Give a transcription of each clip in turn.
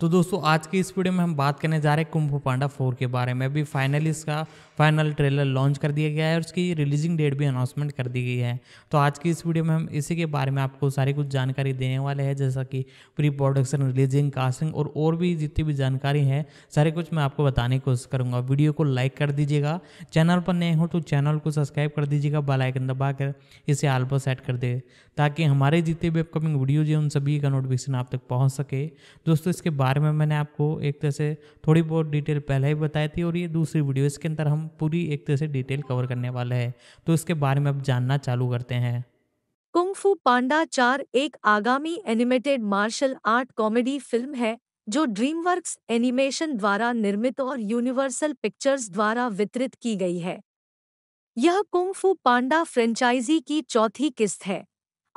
तो दोस्तों आज की इस वीडियो में हम बात करने जा रहे हैं कुंभ पांडा फोर के बारे में अभी फाइनल इसका फाइनल ट्रेलर लॉन्च कर दिया गया है और उसकी रिलीजिंग डेट भी अनाउंसमेंट कर दी गई है तो आज की इस वीडियो में हम इसी के बारे में आपको सारी कुछ जानकारी देने वाले हैं जैसा कि प्री प्रोडक्शन रिलीजिंग कास्टिंग और और भी जितनी भी जानकारी है सारे कुछ मैं आपको बताने की कोशिश करूँगा वीडियो को लाइक कर दीजिएगा चैनल पर नए हो तो चैनल को सब्सक्राइब कर दीजिएगा बेलाइकन दबा कर इसे आल पर सेट कर दे ताकि हमारे जितने भी अपकमिंग वीडियोज हैं उन सभी का नोटिफिकेशन आप तक पहुँच सके दोस्तों इसके बाद बारे में मैंने आपको एक तरह से थोड़ी बहुत डिटेल पहले ही बताई थी और ये दूसरी वीडियो इसके अंदर हम पूरी एक तरह से डिटेल कवर करने वाले हैं तो इसके बारे में अब जानना चालू करते हैं कुंगफू पांडा चार एक आगामी animated martial art comedy film है जो ड्रीमवर्क्स एनिमेशन द्वारा निर्मित और यूनिवर्सल पिक्चर्स द्वारा वितरित की गई है यह कुंगफू पांडा फ्रेंचाइजी की चौथी किस्त है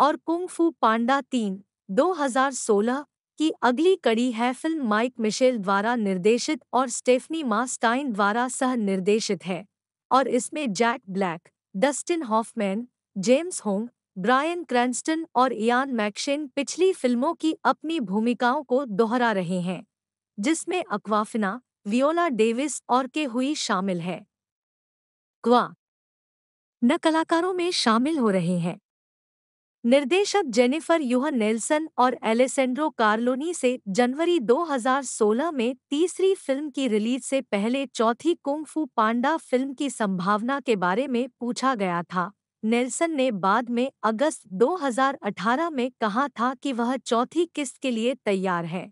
और कुंगफू पांडा तीन 2016 की अगली कड़ी है फिल्म माइक मिशेल द्वारा निर्देशित और स्टेफनी मास्टाइन द्वारा सह निर्देशित है और इसमें Jack Black Dustin Hoffman James Hong Bryan Cranston और इयान मैक्शेन पिछली फिल्मों की अपनी भूमिकाओं को दोहरा रहे हैं जिसमें अक्वाफिना वियोला डेविस और के हुई शामिल है क्वा न कलाकारों में शामिल हो रहे हैं निर्देशक जेनिफर यूहन नेल्सन और एलेसेंड्रो कार्लोनी से जनवरी 2016 में तीसरी फिल्म की रिलीज से पहले चौथी कुंग फू पांडा फिल्म की संभावना के बारे में पूछा गया था नेल्सन ने बाद में अगस्त 2018 में कहा था कि वह चौथी किस्त के लिए तैयार है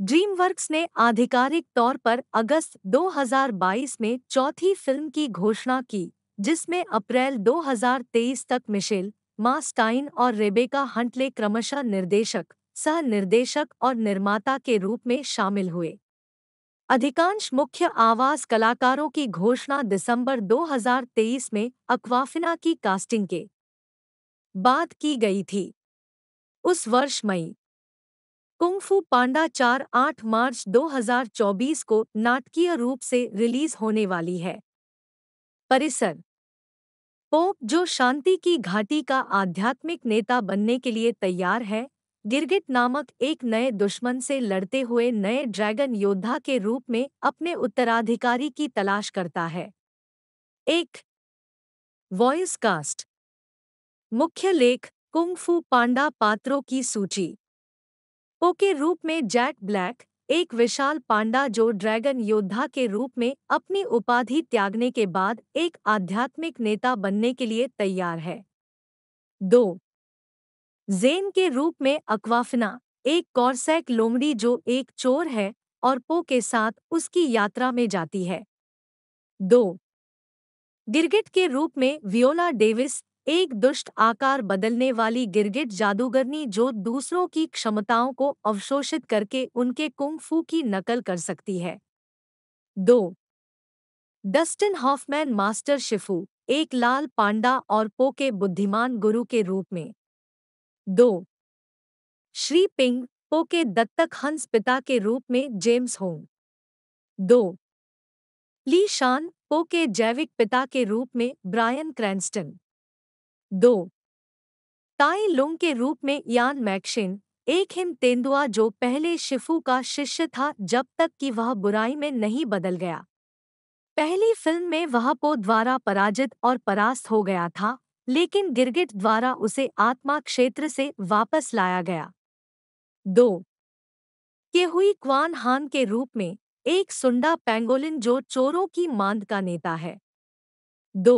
ड्रीमवर्क्स ने आधिकारिक तौर पर अगस्त 2022 में चौथी फिल्म की घोषणा की जिसमें अप्रैल 2023 तक मिशेल मास्टाइन स्टाइन और रेबेका हंटले क्रमशः निर्देशक सह निर्देशक और निर्माता के रूप में शामिल हुए अधिकांश मुख्य आवाज कलाकारों की घोषणा दिसंबर 2023 में अक्वाफिना की कास्टिंग के बाद की गई थी उस वर्ष मई कुंगफू पांडा चार आठ मार्च 2024 को नाटकीय रूप से रिलीज होने वाली है परिसर पोप तो जो शांति की घाटी का आध्यात्मिक नेता बनने के लिए तैयार है गिरगिट नामक एक नए दुश्मन से लड़ते हुए नए ड्रैगन योद्धा के रूप में अपने उत्तराधिकारी की तलाश करता है एक वॉइस कास्ट मुख्य लेख कुंगफू पांडा पात्रों की सूची ओ के रूप में जैक ब्लैक एक विशाल पांडा जो ड्रैगन योद्धा के रूप में अपनी उपाधि त्यागने के बाद एक आध्यात्मिक नेता बनने के लिए तैयार है दो जेन के रूप में अक्वाफिना एक कॉर्सैक लोमड़ी जो एक चोर है और पो के साथ उसकी यात्रा में जाती है दो गिरगिट के रूप में वियोला डेविस एक दुष्ट आकार बदलने वाली गिरगिट जादूगरनी जो दूसरों की क्षमताओं को अवशोषित करके उनके कुंगफू फू की नकल कर सकती है दो डस्टिन हॉफमैन मास्टर शिफू एक लाल पांडा और पो के बुद्धिमान गुरु के रूप में दो श्री पिंग पो के दत्तक हंस पिता के रूप में जेम्स होंग दो ली शान पो के जैविक पिता के रूप में ब्रायन क्रैंस्टन दो ताई लुंग के रूप में यान मैक्शिन एक हिम तेंदुआ जो पहले शिफू का शिष्य था जब तक कि वह बुराई में नहीं बदल गया पहली फिल्म में वह पो द्वारा पराजित और परास्त हो गया था लेकिन गिरगिट द्वारा उसे आत्मा क्षेत्र से वापस लाया गया दो के हुई क्वान हान के रूप में एक सुंडा पेंगोलिन जो चोरों की मांद का नेता है दो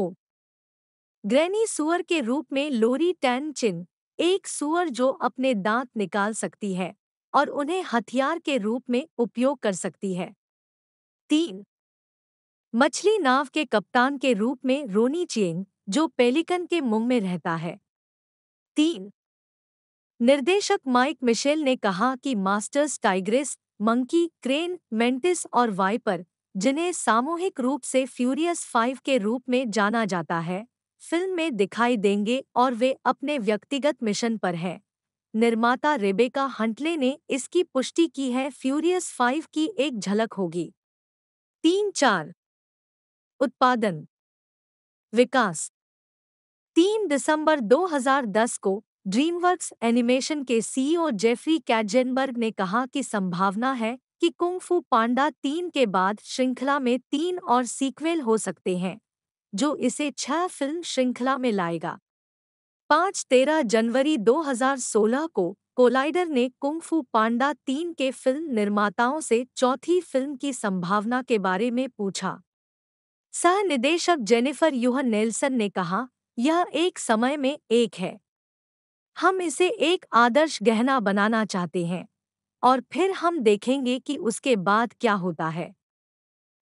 ग्रैनी सुअर के रूप में लोरी टैन चिन एक सुअर जो अपने दांत निकाल सकती है और उन्हें हथियार के रूप में उपयोग कर सकती है तीन मछली नाव के कप्तान के रूप में रोनी चेंग जो पेलिकन के मुंह में रहता है तीन निर्देशक माइक मिशेल ने कहा कि masters Tigress Monkey Crane Mantis और वाइपर जिन्हें सामूहिक रूप से फ्यूरियस फाइव के रूप में जाना जाता है फिल्म में दिखाई देंगे और वे अपने व्यक्तिगत मिशन पर हैं निर्माता रेबेका हंटले ने इसकी पुष्टि की है फ्यूरियस फाइव की एक झलक होगी तीन चार उत्पादन विकास तीन दिसंबर 2010 को ड्रीमवर्क्स एनिमेशन के सीईओ जेफरी कैजेनबर्ग ने कहा कि संभावना है कि कुंग फू पांडा तीन के बाद श्रृंखला में तीन और सीक्वेल हो सकते हैं जो इसे छह फिल्म श्रृंखला में लाएगा पाँच तेरह जनवरी 2016 को कोलाइडर ने कुंफू पांडा तीन के फिल्म निर्माताओं से चौथी फिल्म की संभावना के बारे में पूछा सह निदेशक जेनिफर यूहन नेल्सन ने कहा यह एक समय में एक है हम इसे एक आदर्श गहना बनाना चाहते हैं और फिर हम देखेंगे कि उसके बाद क्या होता है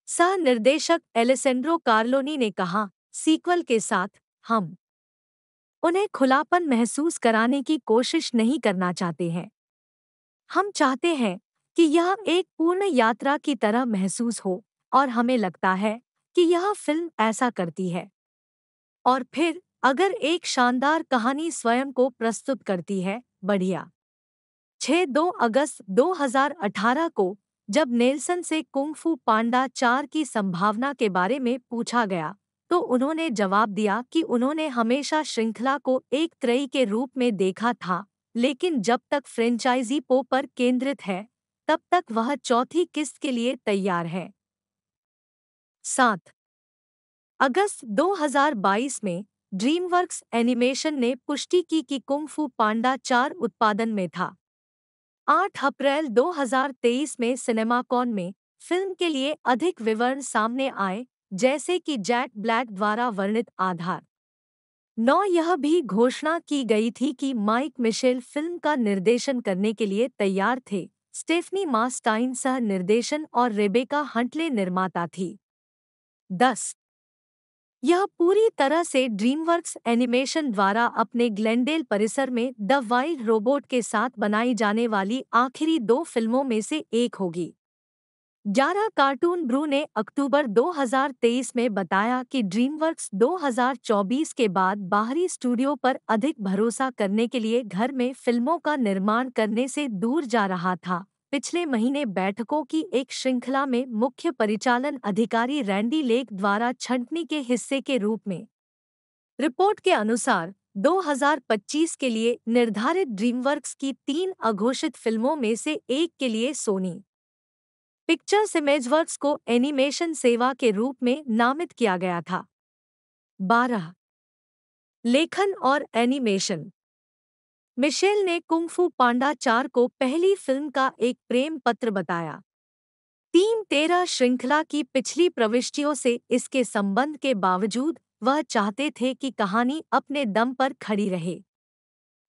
सह निर्देशक एलेसेंड्रो कार्लोनी ने कहा सीक्वल के साथ हम उन्हें खुलापन महसूस कराने की कोशिश नहीं करना चाहते हैं हम चाहते हैं कि यह एक पूर्ण यात्रा की तरह महसूस हो और हमें लगता है कि यह फिल्म ऐसा करती है और फिर अगर एक शानदार कहानी स्वयं को प्रस्तुत करती है बढ़िया 6 दो अगस्त 2018 को जब नेल्सन से कुंग फू पांडा चार की संभावना के बारे में पूछा गया तो उन्होंने जवाब दिया कि उन्होंने हमेशा श्रृंखला को एक त्रयी के रूप में देखा था लेकिन जब तक फ्रेंचाइजी पो पर केंद्रित है तब तक वह चौथी किस्त के लिए तैयार है सात अगस्त 2022 में ड्रीमवर्क्स एनिमेशन ने पुष्टि की कि कुंग फू पांडा चार उत्पादन में था 8 अप्रैल 2023 में सिनेमाकॉन में फिल्म के लिए अधिक विवरण सामने आए जैसे कि जैक ब्लैक द्वारा वर्णित आधार नौ यह भी घोषणा की गई थी कि माइक मिशेल फिल्म का निर्देशन करने के लिए तैयार थे स्टेफनी मास्टाइन सह निर्देशन और रेबेका हंटले निर्माता थी दस यह पूरी तरह से ड्रीमवर्क्स एनिमेशन द्वारा अपने ग्लेंडेल परिसर में द वाइल्ड रोबोट के साथ बनाई जाने वाली आखिरी दो फिल्मों में से एक होगी जारा कार्टून ब्रू ने अक्टूबर 2023 में बताया कि ड्रीमवर्क्स 2024 के बाद बाहरी स्टूडियो पर अधिक भरोसा करने के लिए घर में फिल्मों का निर्माण करने से दूर जा रहा था पिछले महीने बैठकों की एक श्रृंखला में मुख्य परिचालन अधिकारी रैंडी लेक द्वारा छंटनी के हिस्से के रूप में रिपोर्ट के अनुसार 2025 के लिए निर्धारित ड्रीमवर्क्स की तीन अघोषित फिल्मों में से एक के लिए सोनी पिक्चर्स इमेजवर्क्स को एनिमेशन सेवा के रूप में नामित किया गया था बारह लेखन और एनिमेशन मिशेल ने कुंफू पांडा चार को पहली फिल्म का एक प्रेम पत्र बताया तीन तेरह श्रृंखला की पिछली प्रविष्टियों से इसके संबंध के बावजूद वह चाहते थे कि कहानी अपने दम पर खड़ी रहे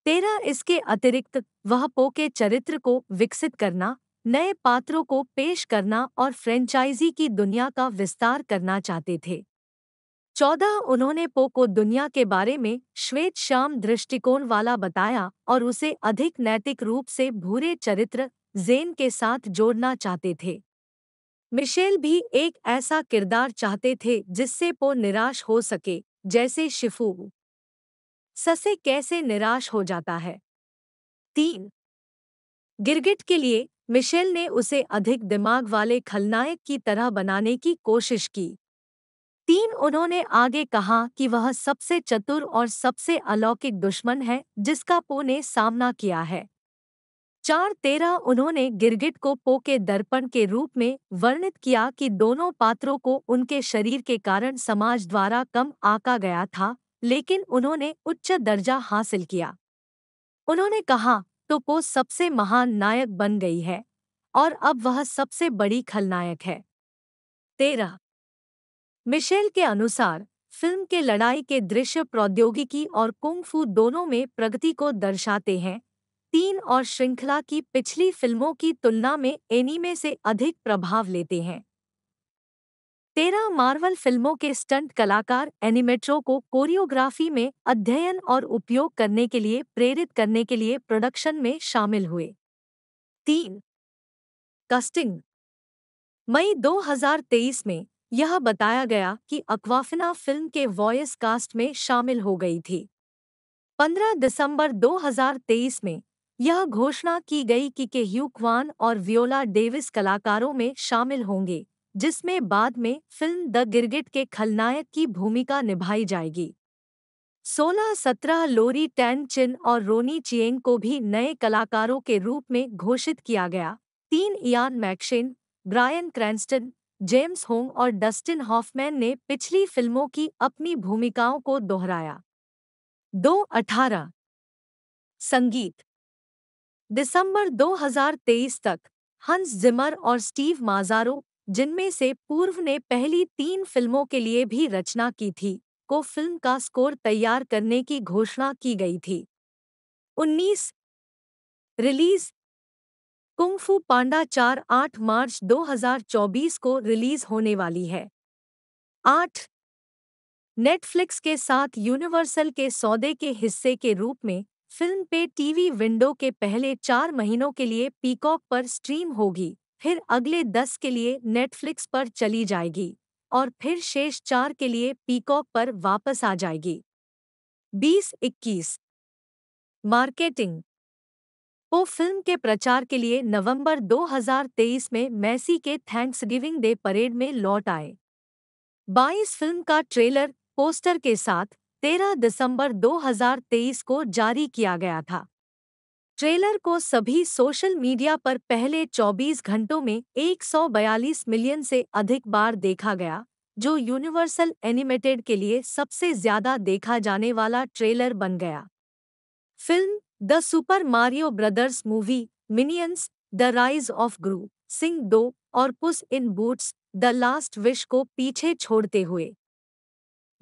तेरह इसके अतिरिक्त वह पो के चरित्र को विकसित करना नए पात्रों को पेश करना और फ्रेंचाइजी की दुनिया का विस्तार करना चाहते थे चौदह उन्होंने पो को दुनिया के बारे में श्वेत श्याम दृष्टिकोण वाला बताया और उसे अधिक नैतिक रूप से भूरे चरित्र जेन के साथ जोड़ना चाहते थे मिशेल भी एक ऐसा किरदार चाहते थे जिससे पो निराश हो सके जैसे शिफु ससे कैसे निराश हो जाता है तीन गिरगिट के लिए मिशेल ने उसे अधिक दिमाग वाले खलनायक की तरह बनाने की कोशिश की तीन उन्होंने आगे कहा कि वह सबसे चतुर और सबसे अलौकिक दुश्मन है जिसका पो ने सामना किया है चार तेरह उन्होंने गिरगिट को पो के दर्पण के रूप में वर्णित किया कि दोनों पात्रों को उनके शरीर के कारण समाज द्वारा कम आका गया था लेकिन उन्होंने उच्च दर्जा हासिल किया उन्होंने कहा तो पो सबसे महान नायक बन गई है और अब वह सबसे बड़ी खलनायक है तेरह मिशेल के अनुसार फिल्म के लड़ाई के दृश्य प्रौद्योगिकी और कुंगफू दोनों में प्रगति को दर्शाते हैं तीन और श्रृंखला की पिछली फिल्मों की तुलना में एनीमे से अधिक प्रभाव लेते हैं तेरह मार्वल फिल्मों के स्टंट कलाकार एनिमेटरों को कोरियोग्राफी में अध्ययन और उपयोग करने के लिए प्रेरित करने के लिए प्रोडक्शन में शामिल हुए तीन कास्टिंग मई 2023 में यह बताया गया कि अक्वाफिना फिल्म के वॉयस कास्ट में शामिल हो गई थी 15 दिसंबर 2023 में यह घोषणा की गई कि के ह्यूक्वान और वियोला डेविस कलाकारों में शामिल होंगे जिसमें बाद में फिल्म द गिरगिट के खलनायक की भूमिका निभाई जाएगी 16-17 लोरी टैन चिन और रोनी चिएंग को भी नए कलाकारों के रूप में घोषित किया गया तीन Ian McShane Bryan Cranston James Hong और डस्टिन हॉफमैन ने पिछली फिल्मों की अपनी भूमिकाओं को दोहराया दो अठारह संगीत दिसंबर 2023 तक हंस जिमर और स्टीव माजारो जिनमें से पूर्व ने पहली तीन फिल्मों के लिए भी रचना की थी को फिल्म का स्कोर तैयार करने की घोषणा की गई थी 19 रिलीज कुंग फू पांडा चार आठ मार्च 2024 को रिलीज होने वाली है आठ नेटफ्लिक्स के साथ यूनिवर्सल के सौदे के हिस्से के रूप में फिल्म पे टीवी विंडो के पहले चार महीनों के लिए पीकॉक पर स्ट्रीम होगी फिर अगले दस के लिए नेटफ्लिक्स पर चली जाएगी और फिर शेष चार के लिए पीकॉक पर वापस आ जाएगी बीस इक्कीस मार्केटिंग वो फिल्म के प्रचार के लिए नवंबर 2023 में मैसी के थैंक्स गिविंग डे परेड में लौट आए 22 फिल्म का ट्रेलर पोस्टर के साथ 13 दिसंबर 2023 को जारी किया गया था ट्रेलर को सभी सोशल मीडिया पर पहले 24 घंटों में 142 मिलियन से अधिक बार देखा गया जो यूनिवर्सल एनिमेटेड के लिए सबसे ज्यादा देखा जाने वाला ट्रेलर बन गया film the super Mario brothers movie Minions the Rise of Gru Sing दो और Puss in boots the last Wish को पीछे छोड़ते हुए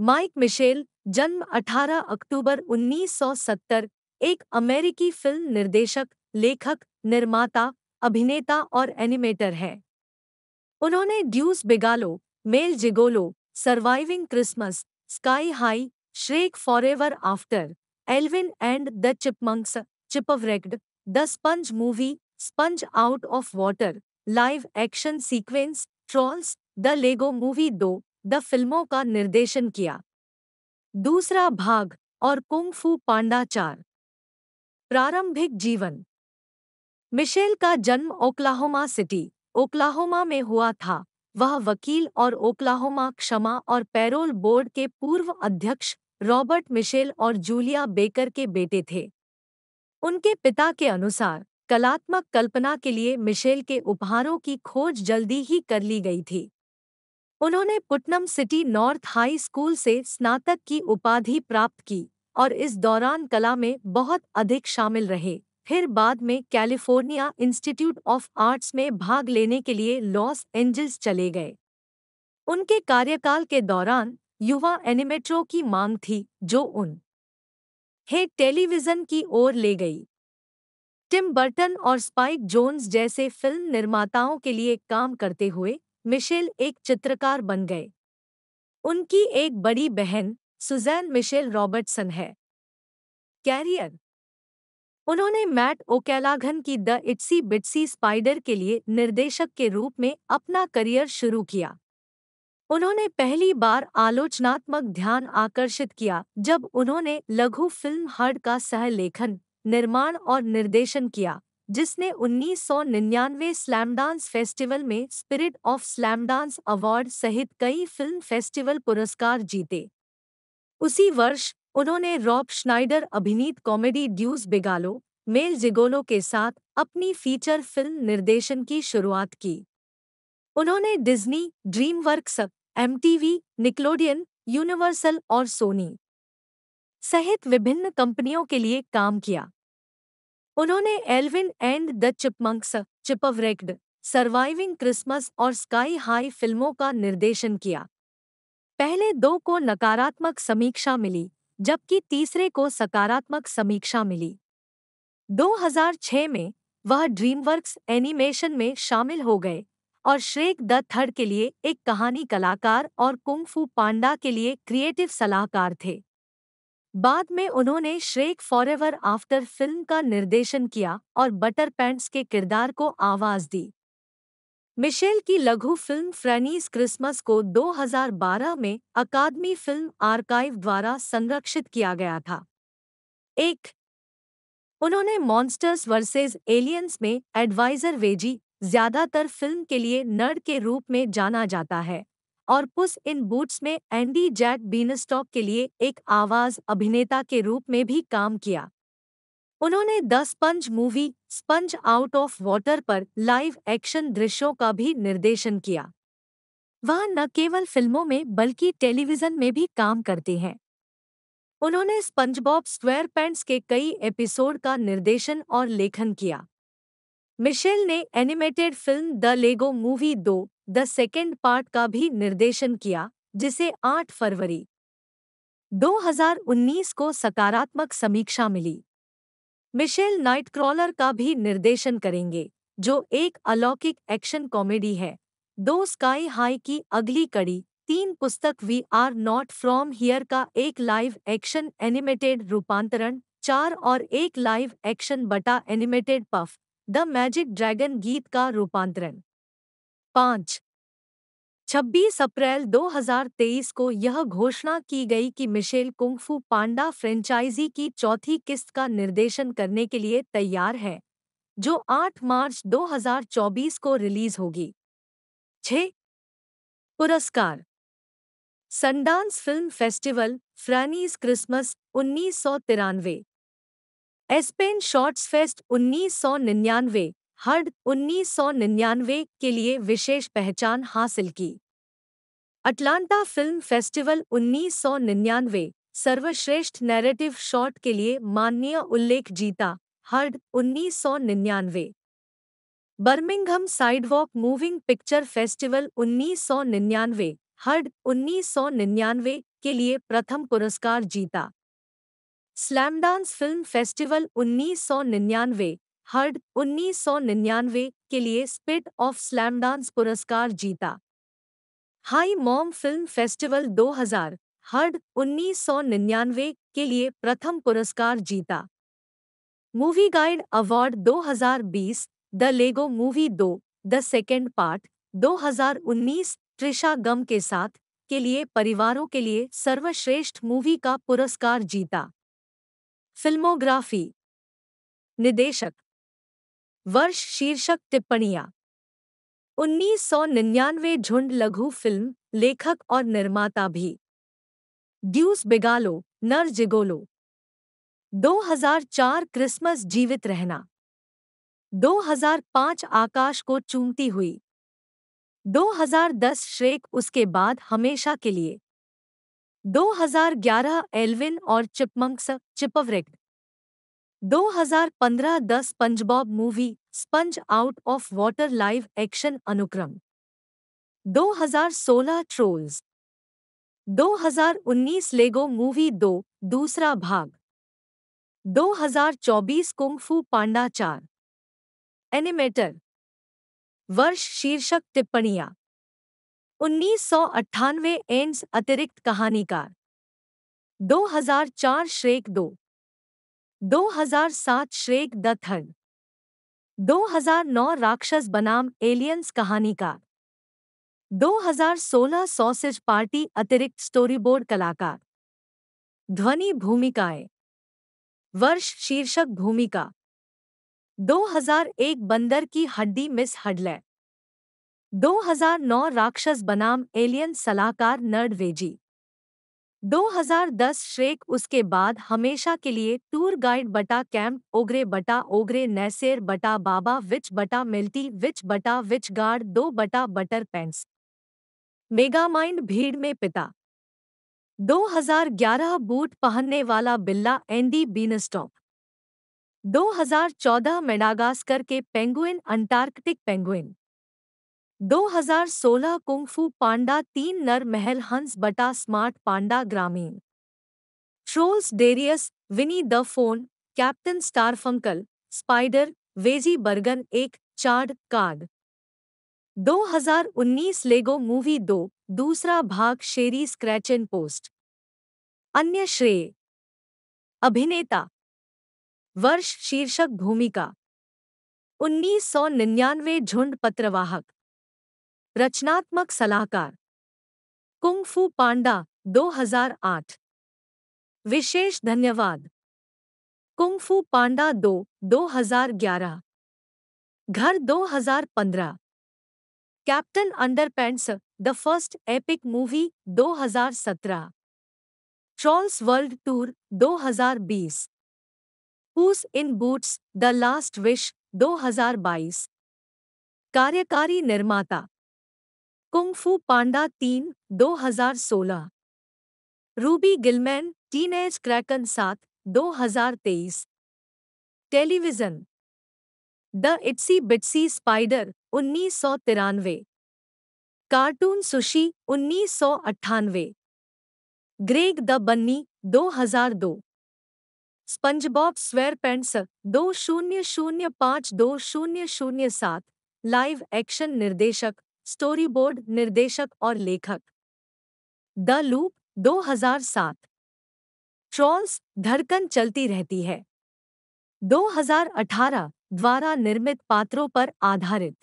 माइक मिशेल जन्म 18 अक्टूबर 1970 एक अमेरिकी फिल्म निर्देशक लेखक निर्माता अभिनेता और एनिमेटर है उन्होंने Deuce Bigalow Male Gigolo Surviving Christmas Sky High Shrek Forever After Alvin and the Chipmunks, Chipwrecked the sponge movie sponge out of Water live action sequence Trolls the Lego movie दो the फिल्मों का निर्देशन किया दूसरा भाग और kung फू पांडा चार प्रारंभिक जीवन मिशेल का जन्म ओक्लाहोमा सिटी ओक्लाहोमा में हुआ था वह वकील और ओक्लाहोमा क्षमा और पैरोल बोर्ड के पूर्व अध्यक्ष रॉबर्ट मिशेल और जूलिया बेकर के बेटे थे उनके पिता के अनुसार कलात्मक कल्पना के लिए मिशेल के उपहारों की खोज जल्दी ही कर ली गई थी उन्होंने Putnam City North High School से स्नातक की उपाधि प्राप्त की और इस दौरान कला में बहुत अधिक शामिल रहे फिर बाद में कैलिफोर्निया इंस्टीट्यूट ऑफ आर्ट्स में भाग लेने के लिए लॉस एंजल्स चले गए उनके कार्यकाल के दौरान युवा एनिमेटरों की मांग थी जो उन हे टेलीविजन की ओर ले गई टिम बर्टन और स्पाइक जोन्स जैसे फिल्म निर्माताओं के लिए काम करते हुए मिशेल एक चित्रकार बन गए उनकी एक बड़ी बहन सुजैन मिशेल रॉबर्टसन है कैरियर उन्होंने मैट ओकेलाघन की द इट्सी बिट्सी स्पाइडर के लिए निर्देशक के रूप में अपना करियर शुरू किया उन्होंने पहली बार आलोचनात्मक ध्यान आकर्षित किया जब उन्होंने लघु फिल्म हर्ड का सह लेखन निर्माण और निर्देशन किया जिसने 1999 स्लैम डांस फेस्टिवल में Spirit of slam Slamdance award सहित कई फिल्म फेस्टिवल पुरस्कार जीते उसी वर्ष उन्होंने रॉब श्नाइडर अभिनीत comedy Deuce Bigalow Male Gigolo के साथ अपनी फीचर फिल्म निर्देशन की शुरुआत की उन्होंने डिज्नी ड्रीमवर्क्स एम निक्लोडियन यूनिवर्सल और सोनी सहित विभिन्न कंपनियों के लिए काम किया उन्होंने Alvin and the Chipmunks Chipwrecked Surviving Christmas और स्काई हाई फिल्मों का निर्देशन किया पहले दो को नकारात्मक समीक्षा मिली जबकि तीसरे को सकारात्मक समीक्षा मिली 2006 में वह ड्रीमवर्क्स एनिमेशन में शामिल हो गए और श्रेक द थर्ड के लिए एक कहानी कलाकार और कुंगफू पांडा के लिए क्रिएटिव सलाहकार थे बाद में उन्होंने श्रेक फॉरएवर आफ्टर फिल्म का निर्देशन किया और बटर पैंट्स के किरदार को आवाज दी मिशेल की लघु फिल्म फ्रेनीज क्रिसमस को 2012 में अकादमी फिल्म आर्काइव द्वारा संरक्षित किया गया था एक उन्होंने मॉन्स्टर्स वर्सेस एलियंस में एडवाइजर वेजी ज्यादातर फिल्म के लिए नर्ड के रूप में जाना जाता है और पुस इन बूट्स में एंडी जैक बीनस्टॉक के लिए एक आवाज अभिनेता के रूप में भी काम किया उन्होंने the sponge movie sponge out of water पर लाइव एक्शन दृश्यों का भी निर्देशन किया वह न केवल फिल्मों में बल्कि टेलीविजन में भी काम करते हैं उन्होंने स्पंजबॉब पैंट्स के कई एपिसोड का निर्देशन और लेखन किया मिशेल ने animated film the Lego movie दो द सेकेंड पार्ट का भी निर्देशन किया जिसे 8 फरवरी 2019 को सकारात्मक समीक्षा मिली मिशेल नाइटक्रॉलर का भी निर्देशन करेंगे जो एक अलौकिक एक्शन कॉमेडी है दो स्काई हाई की अगली कड़ी तीन पुस्तक we are not from here का एक लाइव एक्शन एनिमेटेड रूपांतरण चार और एक लाइव एक्शन बटा animated puff the magic dragon गीत का रूपांतरण पांच 26 अप्रैल 2023 को यह घोषणा की गई कि मिशेल कुंगफू पांडा फ्रेंचाइजी की चौथी किस्त का निर्देशन करने के लिए तैयार है जो 8 मार्च 2024 को रिलीज होगी छ पुरस्कार Sundance film festival Franny's Christmas उन्नीस सौ तिरानवे एस्पेन शॉर्ट्स फेस्ट 1999 हर्ड 1999 के लिए विशेष पहचान हासिल की अटलांटा फिल्म फेस्टिवल 1999 सर्वश्रेष्ठ नैरेटिव शॉर्ट के लिए माननीय उल्लेख जीता herd 1999 Birmingham sidewalk moving picture festival 1999 herd 1999 के लिए प्रथम पुरस्कार जीता slam dance film festival 1999 herd निन्यानवे के लिए स्पिट ऑफ स्लैम डांस पुरस्कार जीता hi mom film festival 2000 herd निन्यानवे के लिए प्रथम पुरस्कार जीता movie guide award 2020 the Lego movie दो the second part 2019 Trisha Gum के साथ के लिए परिवारों के लिए सर्वश्रेष्ठ मूवी का पुरस्कार जीता फिल्मोग्राफी निदेशक वर्ष शीर्षक टिप्पणियां निन्यानवे झुंड लघु फिल्म लेखक और निर्माता भी ड्यूस बिगालो नर जिगोलो 2004 क्रिसमस जीवित रहना 2005 आकाश को चूमती हुई 2010 श्रेक उसके बाद हमेशा के लिए 2011 एल्विन और chipmunks chipwrecked 2015-10 SpongeBob movie sponge out of water live action अनुक्रम 2016 ट्रोल्स 2019 लेगो मूवी दो दूसरा भाग 2024 हजार चौबीस पांडा चार एनिमेटर वर्ष शीर्षक टिप्पणियां उन्नीस सौ अट्ठानवे एंड अतिरिक्त कहानीकार 2004 श्रेक दो दो हजार सात श्रेक द थर्ड नौ राक्षस बनाम एलियंस कहानीकार 2016 सॉसेज पार्टी अतिरिक्त स्टोरीबोर्ड कलाकार ध्वनि भूमिकाएं वर्ष शीर्षक भूमिका 2001 बंदर की हड्डी मिस हडलैंड 2009 राक्षस बनाम एलियन सलाहकार नर्ड वेजी 2010 श्रेक उसके बाद हमेशा के लिए टूर गाइड बटा कैंप ओगरे बटा ओगरे नैसेर बटा बाबा विच बटा मिल्टी विच बटा विच गार्ड दो बटा बटर पेंस मेगामाइंड भीड़ में पिता 2011 बूट पहनने वाला बिल्ला एंडी बीनस्टॉप 2014 मेडागास्कर के penguin Antarctic penguin 2016 kung fu panda तीन नर महल हंस बटा स्मार्ट पांडा ग्रामीण trolls Darius Vinnie the phone captain Starfunkle spider veggie Bergen एक चार्ड कार्ड 2019 लेगो मूवी दो दूसरा भाग शेरी स्क्रैच एंड पोस्ट अन्य श्रेय अभिनेता वर्ष शीर्षक भूमिका 1999 झुंड पत्रवाहक रचनात्मक सलाहकार कुंग फू पांडा 2008 विशेष धन्यवाद कुंग फू पांडा 2 2011 घर 2015 captain underpants the first epic movie 2017 trolls world tour 2020 बीस in boots the last wish 2022 कार्यकारी निर्माता कुंग फू पांडा तीन सोलह रूबी गिलमैन एज क्रैकन सात तेईस television the itsy bitsy spider उन्नीस कार्टून सुशी उन्नीस ग्रेग द बन्नी दो हजार दो स्पंजबॉब स्वेरपेंट्स दो शून्य शून्य पाँच दो शून्य शून्य सात लाइव एक्शन निर्देशक स्टोरीबोर्ड निर्देशक और लेखक द लूप 2007 ट्रॉल्स धड़कन चलती रहती है 2018 द्वारा निर्मित पात्रों पर आधारित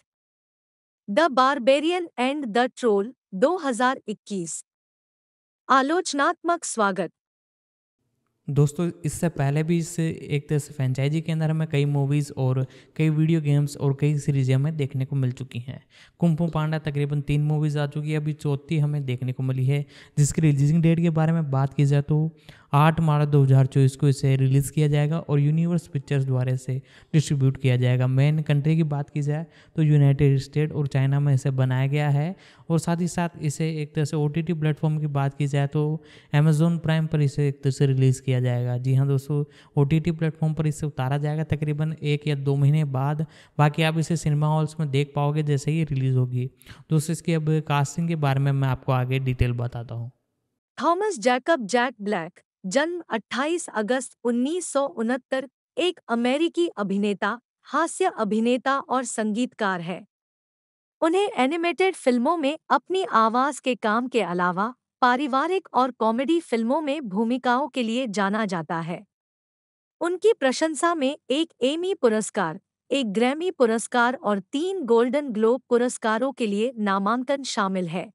the barbarian and the troll 2021 आलोचनात्मक स्वागत दोस्तों इससे पहले भी इस एक तरह से फ्रेंचाइजी के अंदर हमें कई मूवीज़ और कई वीडियो गेम्स और कई सीरीज़ें हमें देखने को मिल चुकी हैं कुंफू पांडा तकरीबन तीन मूवीज़ आ चुकी है अभी चौथी हमें देखने को मिली है जिसकी रिलीजिंग डेट के बारे में बात की जाए तो आठ मार्च 2024 को इसे रिलीज़ किया जाएगा और यूनिवर्स पिक्चर्स द्वारा इसे डिस्ट्रीब्यूट किया जाएगा मेन कंट्री की बात की जाए तो यूनाइटेड स्टेट और चाइना में इसे बनाया गया है और साथ ही साथ इसे एक तरह से ओ टी प्लेटफॉर्म की बात की जाए तो अमेज़ोन प्राइम पर इसे एक तरह से रिलीज़ किया जाएगा जी हाँ दोस्तों ओ टी प्लेटफॉर्म पर इसे उतारा जाएगा तकरीबन एक या दो महीने बाद बाकी आप इसे सिनेमा हॉल्स में देख पाओगे जैसे ही रिलीज़ होगी दोस्तों इसकी अब कास्टिंग के बारे में मैं आपको आगे डिटेल बताता हूँ थॉमस जैकब जैक ब्लैक जन्म 28 अगस्त उन्नीस एक अमेरिकी अभिनेता हास्य अभिनेता और संगीतकार है उन्हें एनिमेटेड फिल्मों में अपनी आवाज के काम के अलावा पारिवारिक और कॉमेडी फिल्मों में भूमिकाओं के लिए जाना जाता है उनकी प्रशंसा में एक एमी पुरस्कार एक ग्रैमी पुरस्कार और तीन गोल्डन ग्लोब पुरस्कारों के लिए नामांकन शामिल है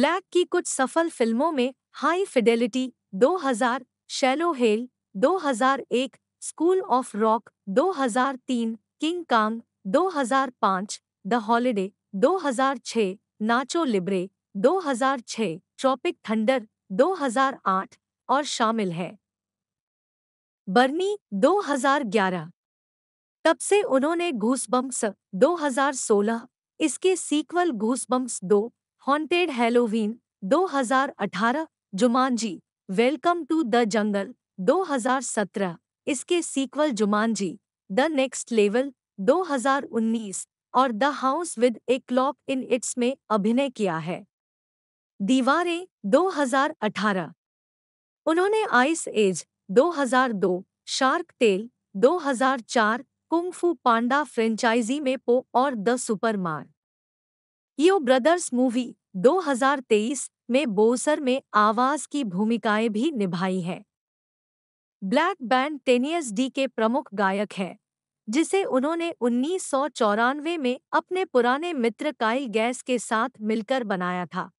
ब्लैक की कुछ सफल फिल्मों में high fidelity 2000 shallow hal 2001 school of rock 2003 King Kong 2005 the holiday 2006 nacho libre 2006 tropic thunder 2008 और शामिल है बर्नी 2011 तब से उन्होंने हजार 2016 इसके सीक्वल घूसबम्स 2 हॉन्टेड हजार 2018 Jumanji welcome to the jungle 2017 इसके sequel Jumanji the next level 2019 और the house with a clock in its में अभिनय किया है दीवारें 2018 उन्होंने आइस एज 2002 शार्क तेल 2004 कुंगफू पांडा फ्रेंचाइजी में पो और the super Mario brothers movie 2023 में बोसर में आवाज की भूमिकाएं भी निभाई हैं ब्लैक बैंड टेनियस डी के प्रमुख गायक हैं जिसे उन्होंने उन्नीस में अपने पुराने मित्र काई गैस के साथ मिलकर बनाया था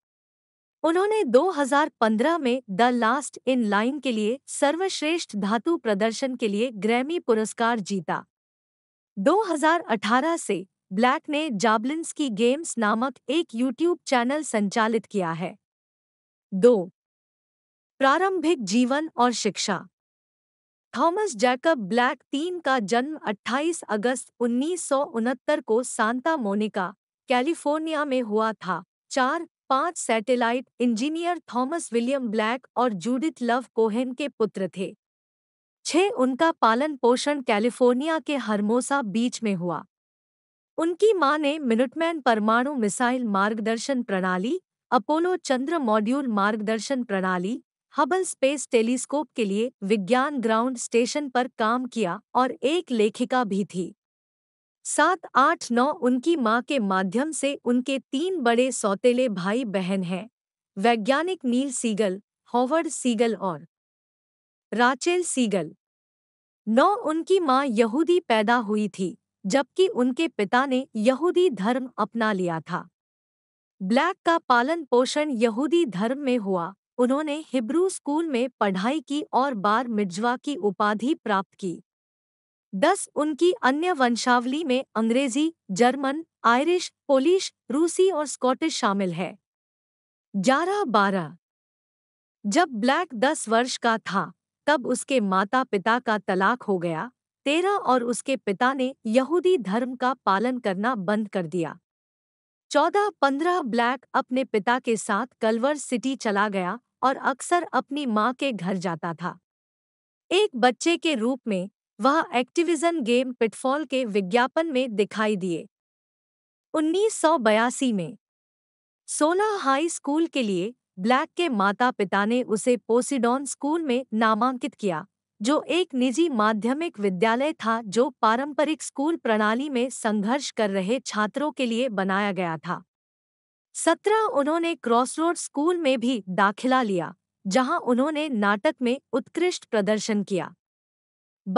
उन्होंने 2015 में द लास्ट इन लाइन के लिए सर्वश्रेष्ठ धातु प्रदर्शन के लिए ग्रैमी पुरस्कार जीता 2018 से ब्लैक ने जाबलिन्स की गेम्स नामक एक यूट्यूब चैनल संचालित किया है दो प्रारंभिक जीवन और शिक्षा थॉमस जैकब ब्लैक तीन का जन्म 28 अगस्त उन्नीस को सांता मोनिका कैलिफोर्निया में हुआ था चार पांच satellite engineer Thomas William Black और जूडिथ लव कोहेन के पुत्र थे छह उनका पालन पोषण कैलिफोर्निया के हरमोसा बीच में हुआ उनकी मां ने मिनटमैन परमाणु मिसाइल मार्गदर्शन प्रणाली अपोलो चंद्र मॉड्यूल मार्गदर्शन प्रणाली हबल स्पेस टेलीस्कोप के लिए विज्ञान ग्राउंड स्टेशन पर काम किया और एक लेखिका भी थी सात आठ नौ उनकी माँ के माध्यम से उनके तीन बड़े सौतेले भाई बहन हैं वैज्ञानिक नील सीगल हॉवर्ड सीगल और राचेल सीगल नौ उनकी माँ यहूदी पैदा हुई थी जबकि उनके पिता ने यहूदी धर्म अपना लिया था ब्लैक का पालन पोषण यहूदी धर्म में हुआ उन्होंने हिब्रू स्कूल में पढ़ाई की और बार मिर्जवा की उपाधि प्राप्त की दस उनकी अन्य वंशावली में अंग्रेजी जर्मन आयरिश पोलिश रूसी और स्कॉटिश शामिल है ग्यारह बारह जब ब्लैक दस वर्ष का था तब उसके माता पिता का तलाक हो गया तेरह और उसके पिता ने यहूदी धर्म का पालन करना बंद कर दिया चौदह पंद्रह ब्लैक अपने पिता के साथ कलवर सिटी चला गया और अक्सर अपनी माँ के घर जाता था एक बच्चे के रूप में वह एक्टिविजन गेम पिटफॉल के विज्ञापन में दिखाई दिए उन्नीस में सोना हाई स्कूल के लिए ब्लैक के माता पिता ने उसे पोसिडॉन स्कूल में नामांकित किया जो एक निजी माध्यमिक विद्यालय था जो पारंपरिक स्कूल प्रणाली में संघर्ष कर रहे छात्रों के लिए बनाया गया था सत्रह उन्होंने क्रॉसरोड स्कूल में भी दाखिला लिया जहां उन्होंने नाटक में उत्कृष्ट प्रदर्शन किया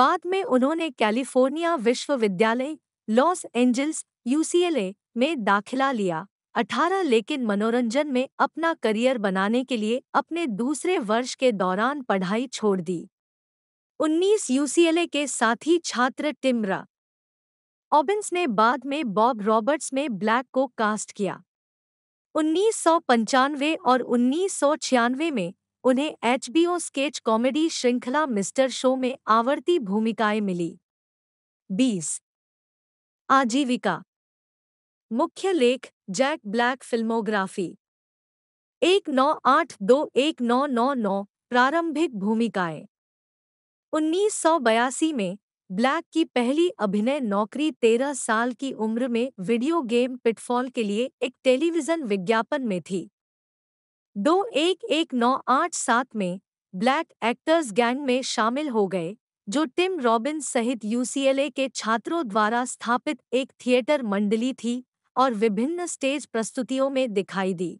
बाद में उन्होंने कैलिफोर्निया विश्वविद्यालय लॉस एंजल्स यूसीएलए में दाखिला लिया 18 लेकिन मनोरंजन में अपना करियर बनाने के लिए अपने दूसरे वर्ष के दौरान पढ़ाई छोड़ दी 19 यूसीएलए के साथी छात्र टिमरा ऑबिन्स ने बाद में बॉब रॉबर्ट्स में ब्लैक को कास्ट किया उन्नीस और उन्नीस में उन्हें एचबीओ स्केच कॉमेडी श्रृंखला मिस्टर शो में आवर्ती भूमिकाएं मिली 20 आजीविका मुख्य लेख जैक ब्लैक फिल्मोग्राफी एक नौ आठ दो एक नौ नौ नौ प्रारंभिक भूमिकाएं उन्नीस में ब्लैक की पहली अभिनय नौकरी तेरह साल की उम्र में वीडियो गेम पिटफॉल के लिए एक टेलीविजन विज्ञापन में थी दो एक एक नौ आठ सात में ब्लैक एक्टर्स गैंग में शामिल हो गए जो टिम रॉबिन्स सहित यूसीएलए के छात्रों द्वारा स्थापित एक थिएटर मंडली थी और विभिन्न स्टेज प्रस्तुतियों में दिखाई दी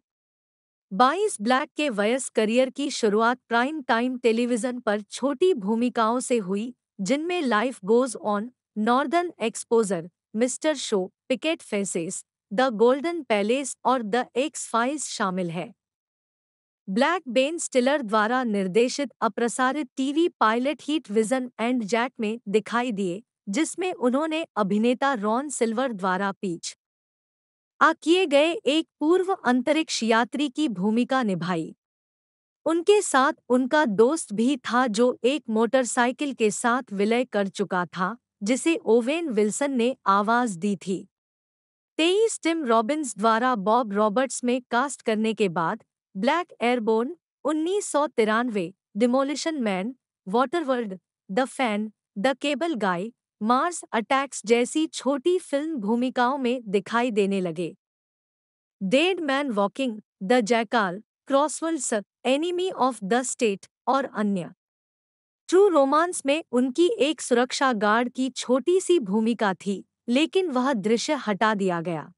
बाईस ब्लैक के वयस करियर की शुरुआत प्राइम टाइम टेलीविजन पर छोटी भूमिकाओं से हुई जिनमें life goes on northern exposure mister show picket fences the golden palace और द एक्स फाइज शामिल है ब्लैक बेन स्टिलर द्वारा निर्देशित अप्रसारित TV pilot heat vision and Jack में दिखाई दिए जिसमें उन्होंने अभिनेता रॉन सिल्वर द्वारा पीछ आ किए गए एक पूर्व अंतरिक्ष यात्री की भूमिका निभाई उनके साथ उनका दोस्त भी था जो एक मोटरसाइकिल के साथ विलय कर चुका था जिसे ओवेन विल्सन ने आवाज दी थी तेईस टिम रॉबिन्स द्वारा बॉब रॉबर्ट्स में कास्ट करने के बाद ब्लैक एयरबोर्न उन्नीस सौ तिरानवे demolition man waterworld the fan the cable guy Mars attacks जैसी छोटी फिल्म भूमिकाओं में दिखाई देने लगे dead man walking the jackal crossworlds enemy of the state और अन्य ट्रू रोमांस में उनकी एक सुरक्षा गार्ड की छोटी सी भूमिका थी लेकिन वह दृश्य हटा दिया गया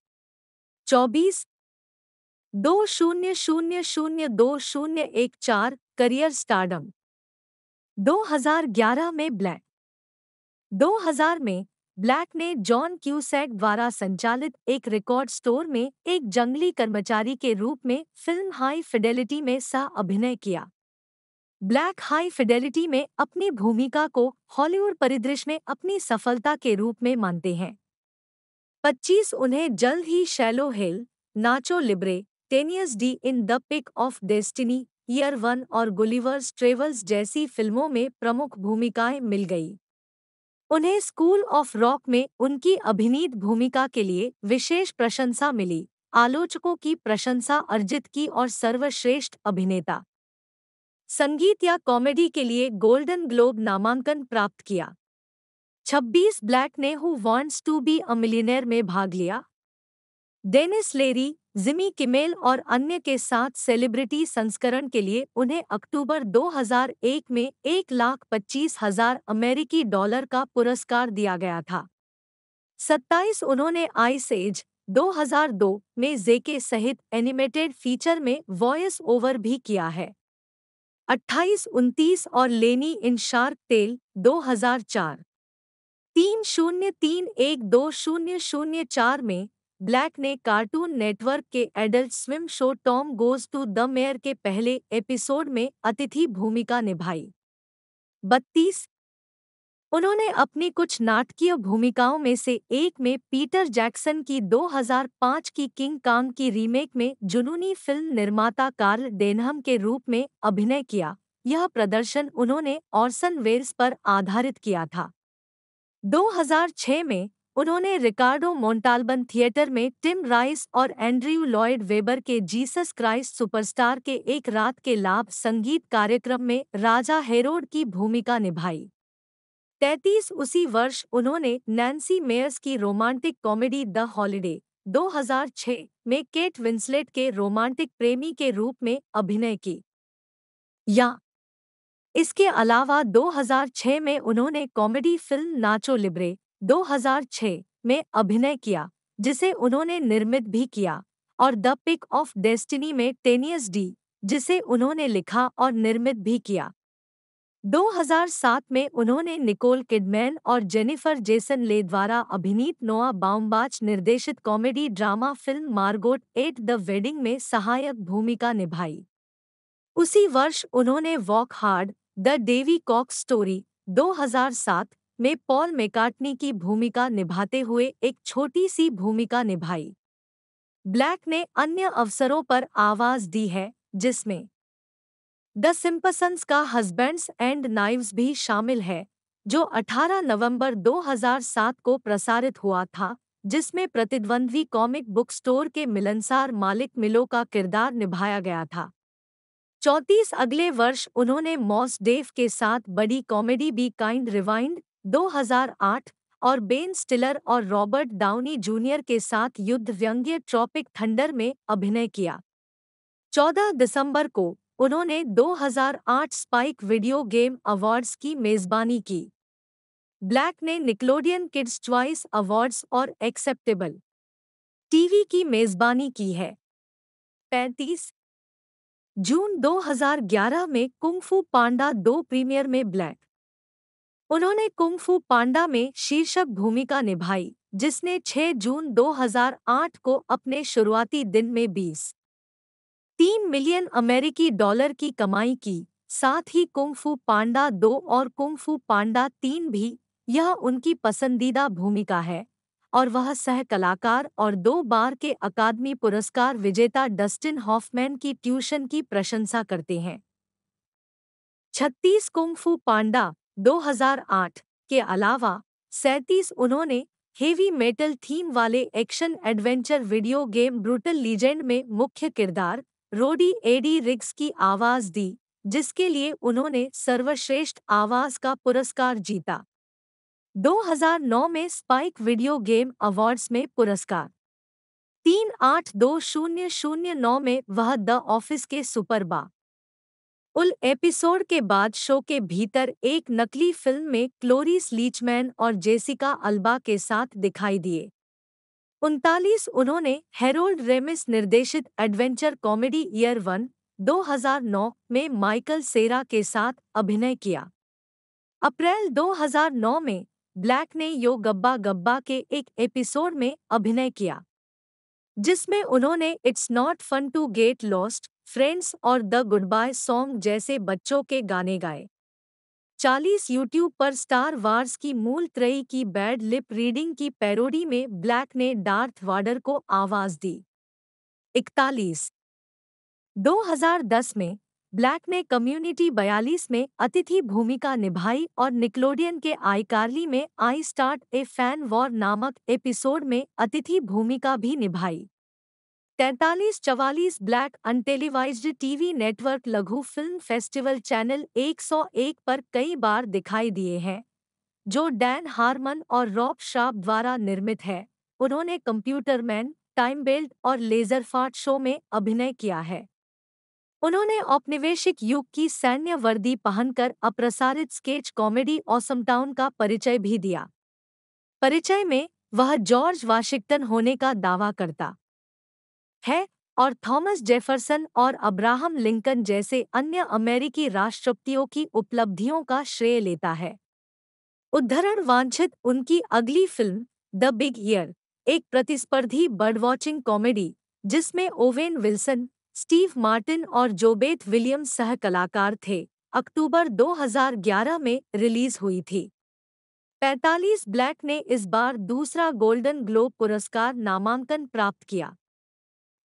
चौबीस दो शून्य शून्य शून्य दो शून्य एक चार करियर स्टार्डम 2011 में ब्लैक 2000 में ब्लैक ने जॉन क्यूसेक द्वारा संचालित एक रिकॉर्ड स्टोर में एक जंगली कर्मचारी के रूप में फिल्म हाई फिडेलिटी में सह अभिनय किया ब्लैक हाई फिडेलिटी में अपनी भूमिका को हॉलीवुड परिदृश्य में अपनी सफलता के रूप में मानते हैं 25 उन्हें जल्द ही shallow hal nacho libre tenacious D in the pick of destiny year one और गुलिवर्स ट्रेवल्स जैसी फिल्मों में प्रमुख भूमिकाएं मिल गई उन्हें स्कूल ऑफ रॉक में उनकी अभिनीत भूमिका के लिए विशेष प्रशंसा मिली आलोचकों की प्रशंसा अर्जित की और सर्वश्रेष्ठ अभिनेता संगीत या कॉमेडी के लिए गोल्डन ग्लोब नामांकन प्राप्त किया 26 ब्लैक ने who wants to be a millionaire में भाग लिया डेनिस लेरी जिमी किमेल और अन्य के साथ सेलिब्रिटी संस्करण के लिए उन्हें अक्टूबर 2001 में एक लाख पच्चीस हजार अमेरिकी डॉलर का पुरस्कार दिया गया था 27 उन्होंने आइस एज 2002 में जेके सहित एनिमेटेड फीचर में वॉयस ओवर भी किया है 28 उनतीस और लेनी इन शार्क तेल 2004 तीन शून्य तीन एक दो शून्य शून्य चार में ब्लैक ने कार्टून नेटवर्क के adult swim show Tom goes to the mayor के पहले एपिसोड में अतिथि भूमिका निभाई बत्तीस उन्होंने अपनी कुछ नाटकीय भूमिकाओं में से एक में पीटर जैक्सन की 2005 की किंग कांग की रीमेक में जुनूनी फिल्म निर्माता कार्ल डेनहम के रूप में अभिनय किया यह प्रदर्शन उन्होंने ऑर्सन वेल्स पर आधारित किया था 2006 में उन्होंने रिकार्डो मोन्टाल्बन थिएटर में टिम राइस और एंड्रयू लॉयड वेबर के जीसस क्राइस्ट सुपरस्टार के एक रात के लाभ संगीत कार्यक्रम में राजा हेरोड की भूमिका निभाई तैतीस उसी वर्ष उन्होंने नैन्सी मेयर्स की रोमांटिक कॉमेडी द हॉलिडे 2006 में केट विंसलेट के रोमांटिक प्रेमी के रूप में अभिनय की या इसके अलावा 2006 में उन्होंने कॉमेडी फिल्म नाचो लिब्रे 2006 में अभिनय किया जिसे उन्होंने निर्मित भी किया और द पिक ऑफ डेस्टिनी में टेनियस डी जिसे उन्होंने लिखा और निर्मित भी किया 2007 में उन्होंने निकोल किडमैन और जेनिफर जेसन ले द्वारा अभिनीत नोआ बाउम्बाच निर्देशित comedy drama film Margot at the wedding में सहायक भूमिका निभाई उसी वर्ष उन्होंने walk hard the Dewey Cox story 2007 में पॉल मेकाटनी की भूमिका निभाते हुए एक छोटी सी भूमिका निभाई ब्लैक ने अन्य अवसरों पर आवाज दी है जिसमें द सिंपसन्स का हस्बैंड्स एंड नाइव्स भी शामिल है जो 18 नवंबर 2007 को प्रसारित हुआ था जिसमें प्रतिद्वंद्वी कॉमिक बुक स्टोर के मिलनसार मालिक मिलो का किरदार निभाया गया था चौंतीस अगले वर्ष उन्होंने मॉस डेव के साथ बड़ी कॉमेडी बी काइंड रिवाइंड 2008 और बेन स्टिलर और रॉबर्ट डाउनी जूनियर के साथ युद्ध व्यंग्य ट्रॉपिक थंडर में अभिनय किया 14 दिसंबर को उन्होंने 2008 स्पाइक वीडियो गेम अवार्ड्स की मेजबानी की ब्लैक ने निकलोडियन किड्स च्वाइस अवार्ड्स और एक्सेप्टेबल टीवी की मेजबानी की है 35 जून 2011 में कुंगफू पांडा दो प्रीमियर में ब्लैक उन्होंने कुंगफू पांडा में शीर्षक भूमिका निभाई जिसने 6 जून 2008 को अपने शुरुआती दिन में 20 तीन मिलियन अमेरिकी डॉलर की कमाई की साथ ही कुंगफू पांडा दो और कुंगफू पांडा तीन भी यह उनकी पसंदीदा भूमिका है और वह सह कलाकार और दो बार के अकादमी पुरस्कार विजेता डस्टिन हॉफमैन की ट्यूशन की प्रशंसा करते हैं छत्तीस कुंगफू पांडा 2008 के अलावा सैंतीस उन्होंने हेवी मेटल थीम वाले action adventure video game brutal legend में मुख्य किरदार रोडी एडी रिग्स की आवाज दी जिसके लिए उन्होंने सर्वश्रेष्ठ आवाज का पुरस्कार जीता 2009 में स्पाइक वीडियो गेम अवार्ड्स में पुरस्कार तीन आठ दो शून्य शून्य नौ में वह द ऑफिस के सुपरबा उल एपिसोड के बाद शो के भीतर एक नकली फिल्म में क्लोरिस लीचमैन और जेसिका अल्बा के साथ दिखाई दिए उनतालीस उन्होंने हेरोल्ड रेमिस निर्देशित एडवेंचर कॉमेडी ईयर वन 2009 में माइकल सेरा के साथ अभिनय किया अप्रैल 2009 में ब्लैक ने यो गब्बा गब्बा के एक एपिसोड में अभिनय किया जिसमें उन्होंने it's not fun to get lost friends और द गुड बाय सॉन्ग जैसे बच्चों के गाने गाए चालीस यूट्यूब पर स्टार वार्स की मूल त्रयी की बैड लिप रीडिंग की पैरोडी में ब्लैक ने डार्थ वाडर को आवाज दी इकतालीस 2010 में ब्लैक ने कम्युनिटी 42 में अतिथि भूमिका निभाई और निकलोडियन के आईकार्ली में I start a fan war नामक एपिसोड में अतिथि भूमिका भी निभाई तैतालीस चवालीस ब्लैक अनटेलीवाइज्ड टीवी नेटवर्क लघु फिल्म फेस्टिवल चैनल 101 पर कई बार दिखाई दिए हैं जो डैन हार्मन और रॉब शार्प द्वारा निर्मित है उन्होंने कंप्यूटर मैन टाइम बेल्ट और लेजर फाट शो में अभिनय किया है उन्होंने औपनिवेशिक युग की सैन्य वर्दी पहनकर अप्रसारित स्केच कॉमेडी ऑसम टाउन का परिचय भी दिया परिचय में वह जॉर्ज वाशिंगटन होने का दावा करता है और थॉमस जेफरसन और अब्राहम लिंकन जैसे अन्य अमेरिकी राष्ट्रपतियों की उपलब्धियों का श्रेय लेता है उद्धरण वांछित उनकी अगली फिल्म द बिग ईयर एक प्रतिस्पर्धी बर्ड वॉचिंग कॉमेडी जिसमें ओवेन विल्सन स्टीव मार्टिन और जोबेथ विलियम्स सह कलाकार थे अक्टूबर 2011 में रिलीज हुई थी 45 ब्लैक ने इस बार दूसरा गोल्डन ग्लोब पुरस्कार नामांकन प्राप्त किया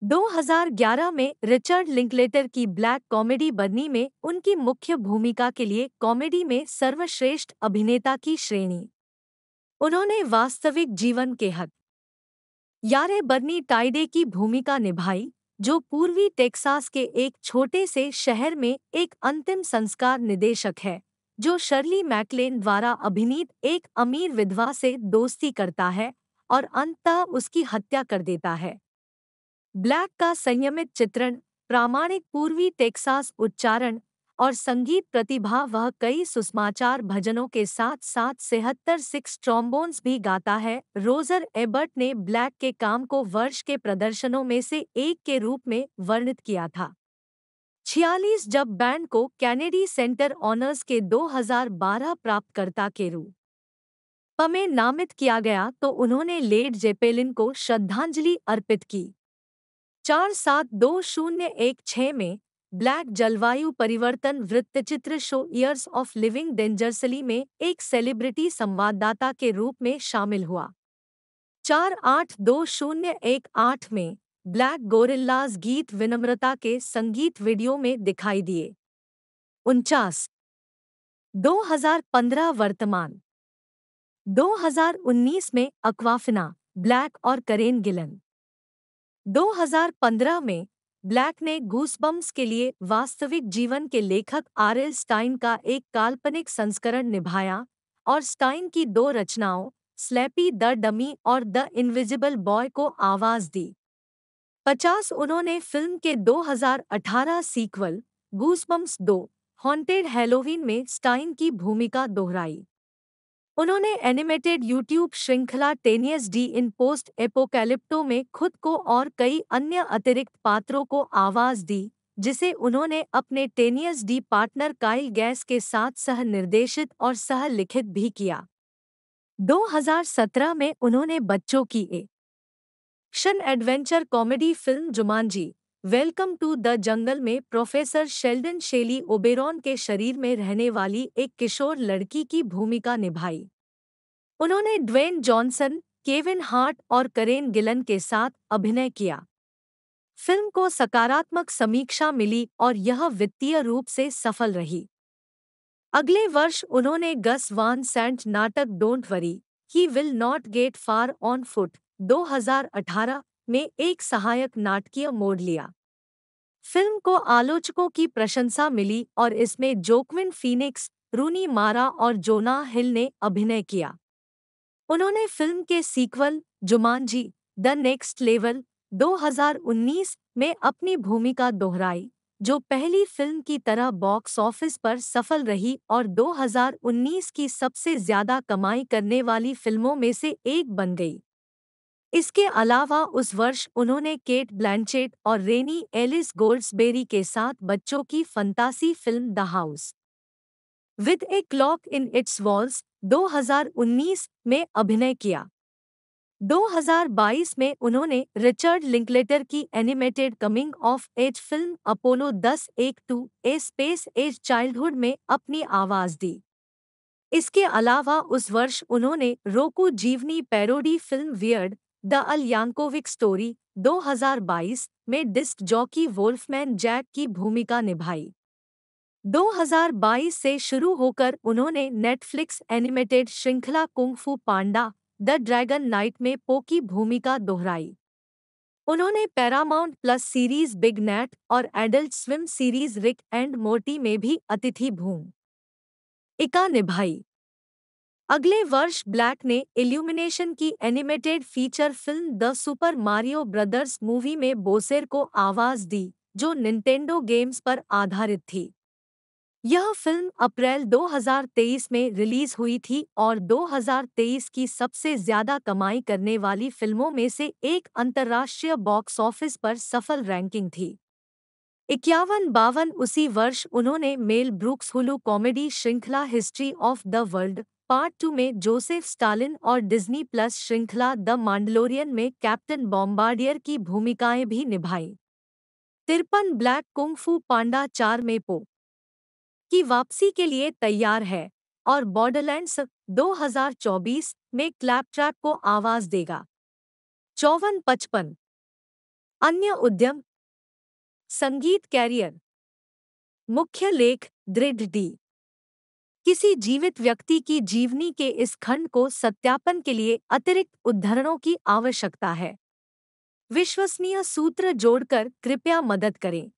2011 में रिचर्ड लिंकलेटर की ब्लैक कॉमेडी बर्नी में उनकी मुख्य भूमिका के लिए कॉमेडी में सर्वश्रेष्ठ अभिनेता की श्रेणी उन्होंने वास्तविक जीवन के हक यारे बर्नी टाइडे की भूमिका निभाई जो पूर्वी टेक्सास के एक छोटे से शहर में एक अंतिम संस्कार निदेशक है जो शर्ली मैकलेन द्वारा अभिनीत एक अमीर विधवा से दोस्ती करता है और अंततः उसकी हत्या कर देता है ब्लैक का संयमित चित्रण प्रामाणिक पूर्वी टेक्सास उच्चारण और संगीत प्रतिभा वह कई सुषमाचार भजनों के साथ साथ सेहत्तर सिक्स ट्रॉम्बोन्स भी गाता है रोजर एबर्ट ने ब्लैक के काम को वर्ष के प्रदर्शनों में से एक के रूप में वर्णित किया था छियालीस जब बैंड को कैनेडी सेंटर ऑनर्स के 2012 प्राप्तकर्ता के रूप में नामित किया गया तो उन्होंने लेड जेपेलिन को श्रद्धांजलि अर्पित की चार सात दो शून्य एक छः में ब्लैक जलवायु परिवर्तन वृत्तचित्र show years of living dangerously में एक सेलिब्रिटी संवाददाता के रूप में शामिल हुआ चार आठ दो शून्य एक आठ में ब्लैक गोरिल्लाज गीत विनम्रता के संगीत वीडियो में दिखाई दिए उनचास 2015 वर्तमान 2019 में अक्वाफिना ब्लैक और करेन गिलन 2015 में ब्लैक ने गूसबम्स के लिए वास्तविक जीवन के लेखक आर एल स्टाइन का एक काल्पनिक संस्करण निभाया और स्टाइन की दो रचनाओं स्लैपी द डमी और द इनविजिबल बॉय को आवाज दी पचास उन्होंने फिल्म के 2018 सीक्वल गूसबम्स दो हॉन्टेड हेलोवीन में स्टाइन की भूमिका दोहराई उन्होंने एनिमेटेड यूट्यूब श्रृंखला टेनियस डी इन पोस्ट एपोकैलिप्टो में खुद को और कई अन्य अतिरिक्त पात्रों को आवाज दी जिसे उन्होंने अपने tenacious D partner Kyle Gass के साथ सह निर्देशित और सह लिखित भी किया 2017 में उन्होंने बच्चों की action adventure comedy film Jumanji welcome to the jungle में प्रोफेसर शेल्डन शेली ओबेरॉन के शरीर में रहने वाली एक किशोर लड़की की भूमिका निभाई उन्होंने ड्वेन जॉनसन केविन हार्ट और करेन गिलन के साथ अभिनय किया फिल्म को सकारात्मक समीक्षा मिली और यह वित्तीय रूप से सफल रही अगले वर्ष उन्होंने गस वान सेंट नाटक don't worry he will not get far on foot 2018 में एक सहायक नाटकीय मोड़ लिया फिल्म को आलोचकों की प्रशंसा मिली और इसमें जोक्विन फीनिक्स रूनी मारा और जोना हिल ने अभिनय किया उन्होंने फिल्म के sequel Jumanji the next level 2019 में अपनी भूमिका दोहराई जो पहली फिल्म की तरह बॉक्स ऑफिस पर सफल रही और 2019 की सबसे ज्यादा कमाई करने वाली फिल्मों में से एक बन गई इसके अलावा उस वर्ष उन्होंने केट ब्लैंचेट और रेनी एलिस गोल्ड्सबेरी के साथ बच्चों की फंतासी film the house with a clock in its walls 2019 में अभिनय किया 2022 में उन्होंने रिचर्ड लिंकलेटर की animated coming of age film Apollo 10 एक two a space age childhood में अपनी आवाज दी इसके अलावा उस वर्ष उन्होंने रोकू जीवनी parody film weird the Al Yankovic story 2022 में डिस्क जॉकी वोल्फमैन जैक की भूमिका निभाई 2022 से शुरू होकर उन्होंने नेटफ्लिक्स एनिमेटेड श्रृंखला kung fu panda the dragon knight में पो की भूमिका दोहराई उन्होंने Paramount plus series big net और adult swim series Rick and Morty में भी अतिथि भूम इका निभाई अगले वर्ष ब्लैक ने इल्यूमिनेशन की animated feature film the super Mario brothers movie में बोसेर को आवाज दी जो निंटेंडो गेम्स पर आधारित थी यह फिल्म अप्रैल 2023 में रिलीज हुई थी और 2023 की सबसे ज्यादा कमाई करने वाली फिल्मों में से एक अंतर्राष्ट्रीय बॉक्स ऑफिस पर सफल रैंकिंग थी इक्यावन बावन उसी वर्ष उन्होंने मेल ब्रूक्स हुलू कॉमेडी श्रृंखला history of the world part two में जोसेफ स्टालिन और डिज्नी प्लस श्रृंखला द मांडलोरियन में कैप्टन बॉम्बार्डियर की भूमिकाएं भी निभाई तिरपन ब्लैक कुंगफू पांडा चार में पो की वापसी के लिए तैयार है और बॉर्डरलैंड्स 2024 में क्लैपट्रैप को आवाज देगा चौवन पचपन अन्य उद्यम संगीत कैरियर मुख्य लेख दृढ़ डी किसी जीवित व्यक्ति की जीवनी के इस खंड को सत्यापन के लिए अतिरिक्त उद्धरणों की आवश्यकता है विश्वसनीय सूत्र जोड़कर कृपया मदद करें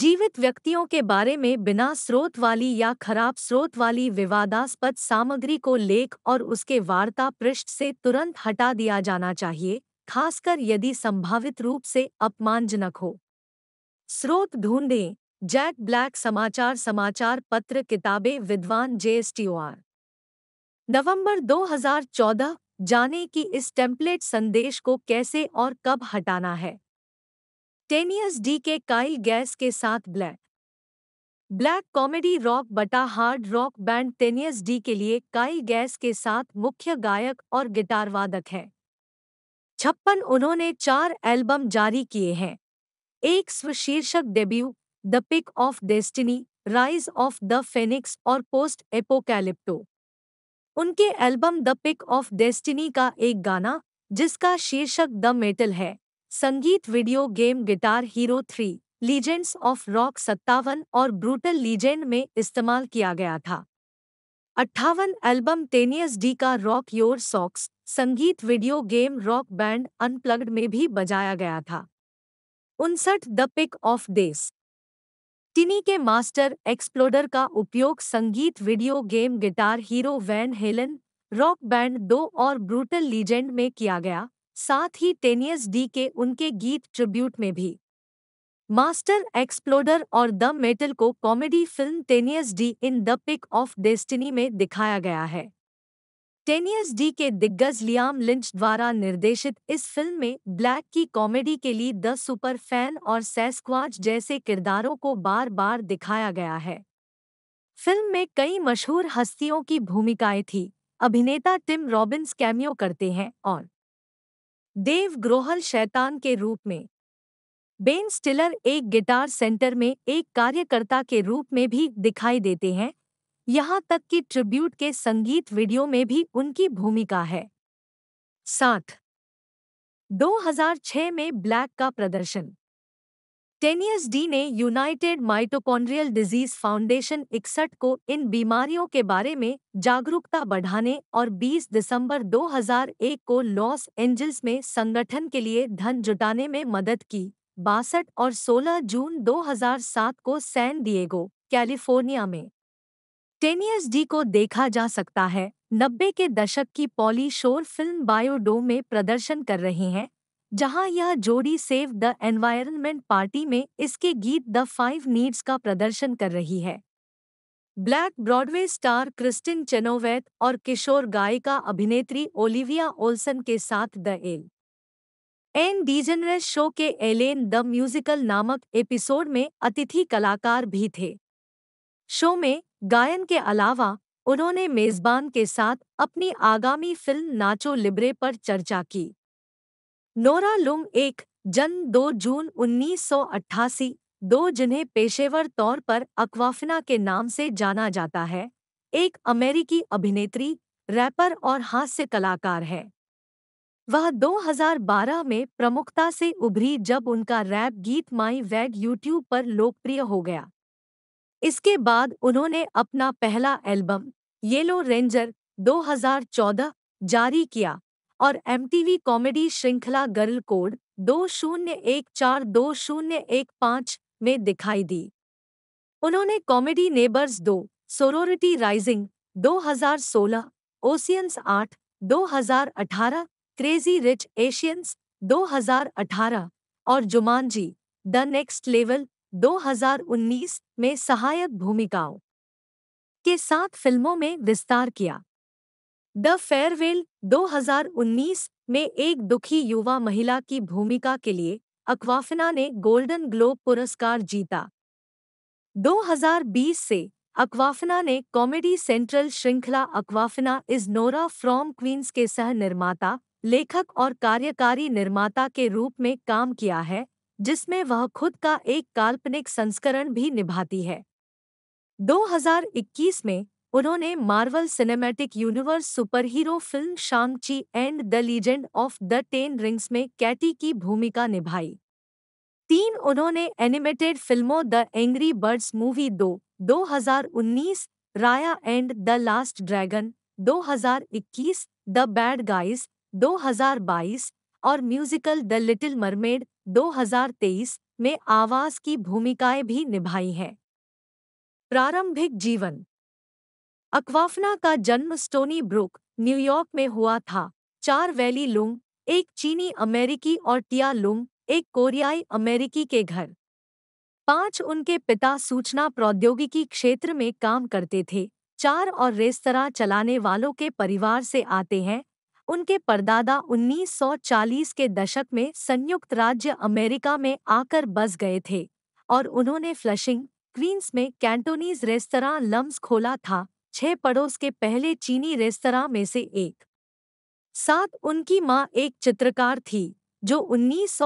जीवित व्यक्तियों के बारे में बिना स्रोत वाली या खराब स्रोत वाली विवादास्पद सामग्री को लेख और उसके वार्ता पृष्ठ से तुरंत हटा दिया जाना चाहिए खासकर यदि संभावित रूप से अपमानजनक हो स्रोत ढूंढें जैक ब्लैक समाचार समाचार पत्र किताबें विद्वान जेएसटीओआर नवंबर 2014 जाने कि इस टेम्पलेट संदेश को कैसे और कब हटाना है टेनियस डी के काइल गैस के साथ ब्लैक ब्लैक कॉमेडी रॉक बटा hard rock band tenacious D के लिए काइल गैस के साथ मुख्य गायक और गिटार वादक है छप्पन उन्होंने चार एल्बम जारी किए हैं एक स्वशीर्षक debut the pick of destiny rise of the phoenix और पोस्ट एपोकैलिप्टो उनके album the pick of destiny का एक गाना जिसका शीर्षक द मेटल है संगीत video game guitar hero three legends of rock सत्तावन और ब्रूटल लीजेंड में इस्तेमाल किया गया था अट्ठावन एल्बम टेनियस डी का रॉक योर सॉक्स संगीत video game rock band unplugged में भी बजाया गया था उनसठ the pick of destiny के मास्टर एक्सप्लोडर का उपयोग संगीत video game guitar hero Van Halen rock band दो और ब्रूटल लीजेंड में किया गया साथ ही टेनियस डी के उनके गीत ट्रिब्यूट में भी मास्टर एक्सप्लोडर और द मेटल को comedy film tenacious D in the pick of destiny में दिखाया गया है टेनियस डी के दिग्गज लियाम लिंच द्वारा निर्देशित इस फिल्म में ब्लैक की कॉमेडी के लिए द सुपर फैन और सेस्क्वाच जैसे किरदारों को बार बार दिखाया गया है फिल्म में कई मशहूर हस्तियों की भूमिकाएं थी अभिनेता टिम रॉबिन्स कैमियो करते हैं और देव ग्रोहल शैतान के रूप में बेन स्टिलर एक गिटार सेंटर में एक कार्यकर्ता के रूप में भी दिखाई देते हैं यहाँ तक कि ट्रिब्यूट के संगीत वीडियो में भी उनकी भूमिका है साथ 2006 में ब्लैक का प्रदर्शन टेनियस डी ने यूनाइटेड माइटोकॉन्ड्रियल डिजीज फाउंडेशन इकसठ को इन बीमारियों के बारे में जागरूकता बढ़ाने और 20 दिसंबर 2001 को लॉस एंजल्स में संगठन के लिए धन जुटाने में मदद की बासठ और 16 जून 2007 को सैन डिएगो कैलिफोर्निया में टेनियस डी को देखा जा सकता है नब्बे के दशक की पॉली शोर फिल्म बायोडो में प्रदर्शन कर रहे हैं जहां यह जोड़ी सेव द एनवायरनमेंट पार्टी में इसके गीत द फाइव नीड्स का प्रदर्शन कर रही है black Broadway star Kristin Chenoweth और किशोर गायिका अभिनेत्री ओलिविया ओल्सन के साथ the Ellen DeGeneres show के एलेन द म्यूजिकल नामक एपिसोड में अतिथि कलाकार भी थे शो में गायन के अलावा उन्होंने मेजबान के साथ अपनी आगामी फिल्म नाचो लिब्रे पर चर्चा की नोरा लुंग एक जन्म 2 जून 1988 दो जिन्हें पेशेवर तौर पर अक्वाफिना के नाम से जाना जाता है एक अमेरिकी अभिनेत्री रैपर और हास्य कलाकार है वह 2012 में प्रमुखता से उभरी जब उनका रैप गीत माई वैग यूट्यूब पर लोकप्रिय हो गया इसके बाद उन्होंने अपना पहला एल्बम येलो रेंजर 2014 जारी किया और एमटीवी कॉमेडी श्रृंखला गर्ल कोड दो शून्य एक चार दो शून्य एक पाँच में दिखाई दी उन्होंने कॉमेडी नेबर्स दो सोरोरिटी राइजिंग 2016, ओशियंस हजार अठारह क्रेजी रिच एशियंस 2018 और जुमानजी द नेक्स्ट लेवल 2019 में सहायक भूमिकाओं के साथ फिल्मों में विस्तार किया द फेयरवेल 2019 में एक दुखी युवा महिला की भूमिका के लिए अक्वाफिना ने गोल्डन ग्लोब पुरस्कार जीता 2020 से अक्वाफिना ने कॉमेडी सेंट्रल श्रृंखला Awkwafina is Nora from Queens के सह निर्माता लेखक और कार्यकारी निर्माता के रूप में काम किया है जिसमें वह खुद का एक काल्पनिक संस्करण भी निभाती है 2021 में उन्होंने Marvel Cinematic Universe superhero film Shang-Chi and the Legend of the Ten Rings में कैटी की भूमिका निभाई तीन उन्होंने एनिमेटेड फिल्मों द एंग्री बर्ड्स मूवी दो 2019, Raya and the Last Dragon 2021, The Bad Guys 2022, और म्यूजिकल द लिटिल मरमेड 2023 में आवाज की भूमिकाएं भी निभाई हैं प्रारंभिक जीवन अक्वाफना का जन्म स्टोनी ब्रुक न्यूयॉर्क में हुआ था चार वैली लुंग एक चीनी अमेरिकी और टिया लुंग एक कोरियाई अमेरिकी के घर पांच उनके पिता सूचना प्रौद्योगिकी क्षेत्र में काम करते थे चार और रेस्तरा चलाने वालों के परिवार से आते हैं उनके परदादा 1940 के दशक में संयुक्त राज्य अमेरिका में आकर बस गए थे और उन्होंने फ्लशिंग क्वींस में कैंटोनीज रेस्तरा लम्स खोला था छह पड़ोस के पहले चीनी रेस्तरा में से एक साथ उनकी माँ एक चित्रकार थी जो उन्नीस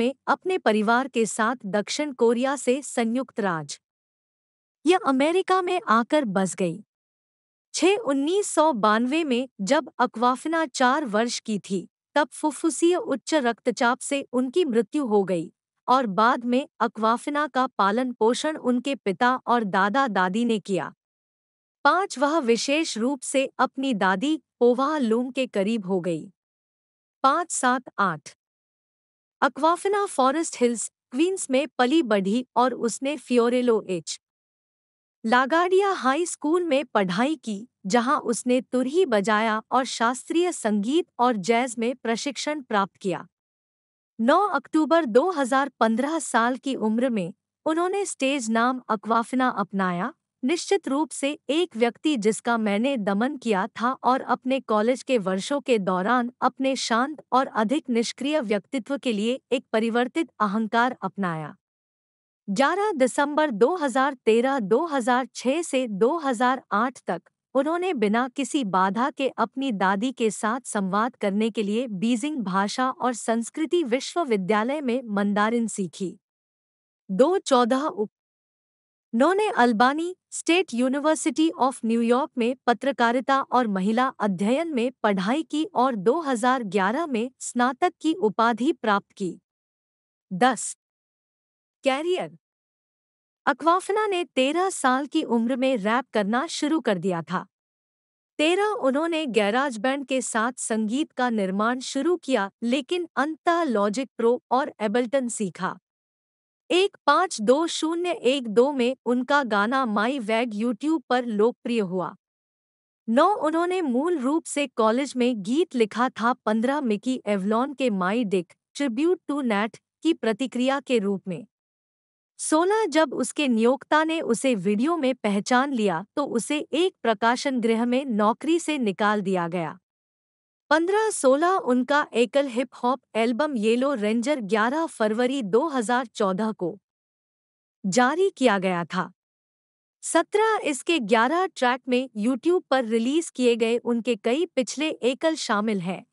में अपने परिवार के साथ दक्षिण कोरिया से संयुक्त राज्य या अमेरिका में आकर बस गई छह उन्नीस सौ बानवे में जब अकवाफना चार वर्ष की थी तब फुफ्फुसीय उच्च रक्तचाप से उनकी मृत्यु हो गई और बाद में अकवाफना का पालन पोषण उनके पिता और दादा दादी ने किया पांच वह विशेष रूप से अपनी दादी पोवा लूम के करीब हो गई पाँच सात आठ अकवाफना फॉरेस्ट हिल्स क्वींस में पली बढ़ी और उसने Fiorello H LaGuardia High School में पढ़ाई की जहां उसने तुरही बजाया और शास्त्रीय संगीत और जैज में प्रशिक्षण प्राप्त किया 9 अक्टूबर 2015 साल की उम्र में उन्होंने स्टेज नाम अकवाफिना अपनाया निश्चित रूप से एक व्यक्ति जिसका मैंने दमन किया था और अपने कॉलेज के वर्षों के दौरान अपने शांत और अधिक निष्क्रिय व्यक्तित्व के लिए एक परिवर्तित अहंकार अपनाया 11 दिसंबर 2013-2006 से 2008 तक उन्होंने बिना किसी बाधा के अपनी दादी के साथ संवाद करने के लिए बीजिंग भाषा और संस्कृति विश्वविद्यालय में मंदारिन सीखी दो चौदह उप उन्होंने Albany state university of New York में पत्रकारिता और महिला अध्ययन में पढ़ाई की और 2011 में स्नातक की उपाधि प्राप्त की दस कैरियर अक्वाफना ने तेरह साल की उम्र में रैप करना शुरू कर दिया था तेरह उन्होंने गैराज बैंड के साथ संगीत का निर्माण शुरू किया लेकिन अंता लॉजिक प्रो और एबल्टन सीखा एक पाँच दो शून्य एक दो में उनका गाना माई वैग यूट्यूब पर लोकप्रिय हुआ नौ उन्होंने मूल रूप से कॉलेज में गीत लिखा था पंद्रह मिकी एवलॉन के My Dick tribute to Nat की प्रतिक्रिया के रूप में सोलह जब उसके नियोक्ता ने उसे वीडियो में पहचान लिया तो उसे एक प्रकाशन गृह में नौकरी से निकाल दिया गया पंद्रह सोलह उनका एकल hip hop album Yellow Ranger 11 फरवरी 2014 को जारी किया गया था सत्रह इसके ग्यारह ट्रैक में यूट्यूब पर रिलीज किए गए उनके कई पिछले एकल शामिल हैं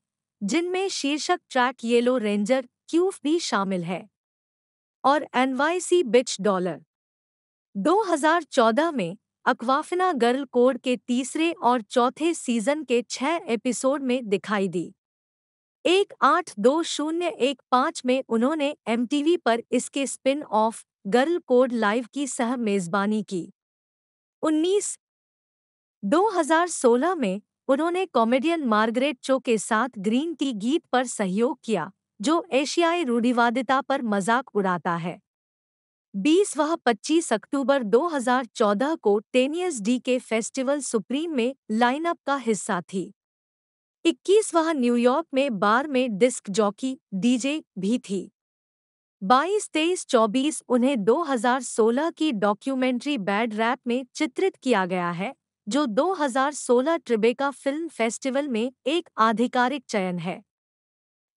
जिनमें शीर्षक ट्रैक येलो रेंजर क्यूफ भी शामिल है और एनवाईसी बिच डॉलर 2014 में अक्वाफिना गर्ल कोड के तीसरे और चौथे सीजन के छह एपिसोड में दिखाई दी एक आठ दो शून्य एक पाँच में उन्होंने एमटीवी पर इसके spin off Girl Code Live की सह मेजबानी की 19 2016 में उन्होंने कॉमेडियन मार्गरेट चो के साथ ग्रीन टी गीत पर सहयोग किया जो एशियाई रूढ़िवादिता पर मजाक उड़ाता है बीस व पच्चीस अक्टूबर 2014 को टेनियस डी के फेस्टिवल सुप्रीम में लाइनअप का हिस्सा थी इक्कीस वह न्यूयॉर्क में बार में डिस्क जॉकी डीजे भी थी बाईस तेईस चौबीस उन्हें 2016 की डॉक्यूमेंट्री बैड रैप में चित्रित किया गया है जो 2016 ट्रिबेका फिल्म फेस्टिवल में एक आधिकारिक चयन है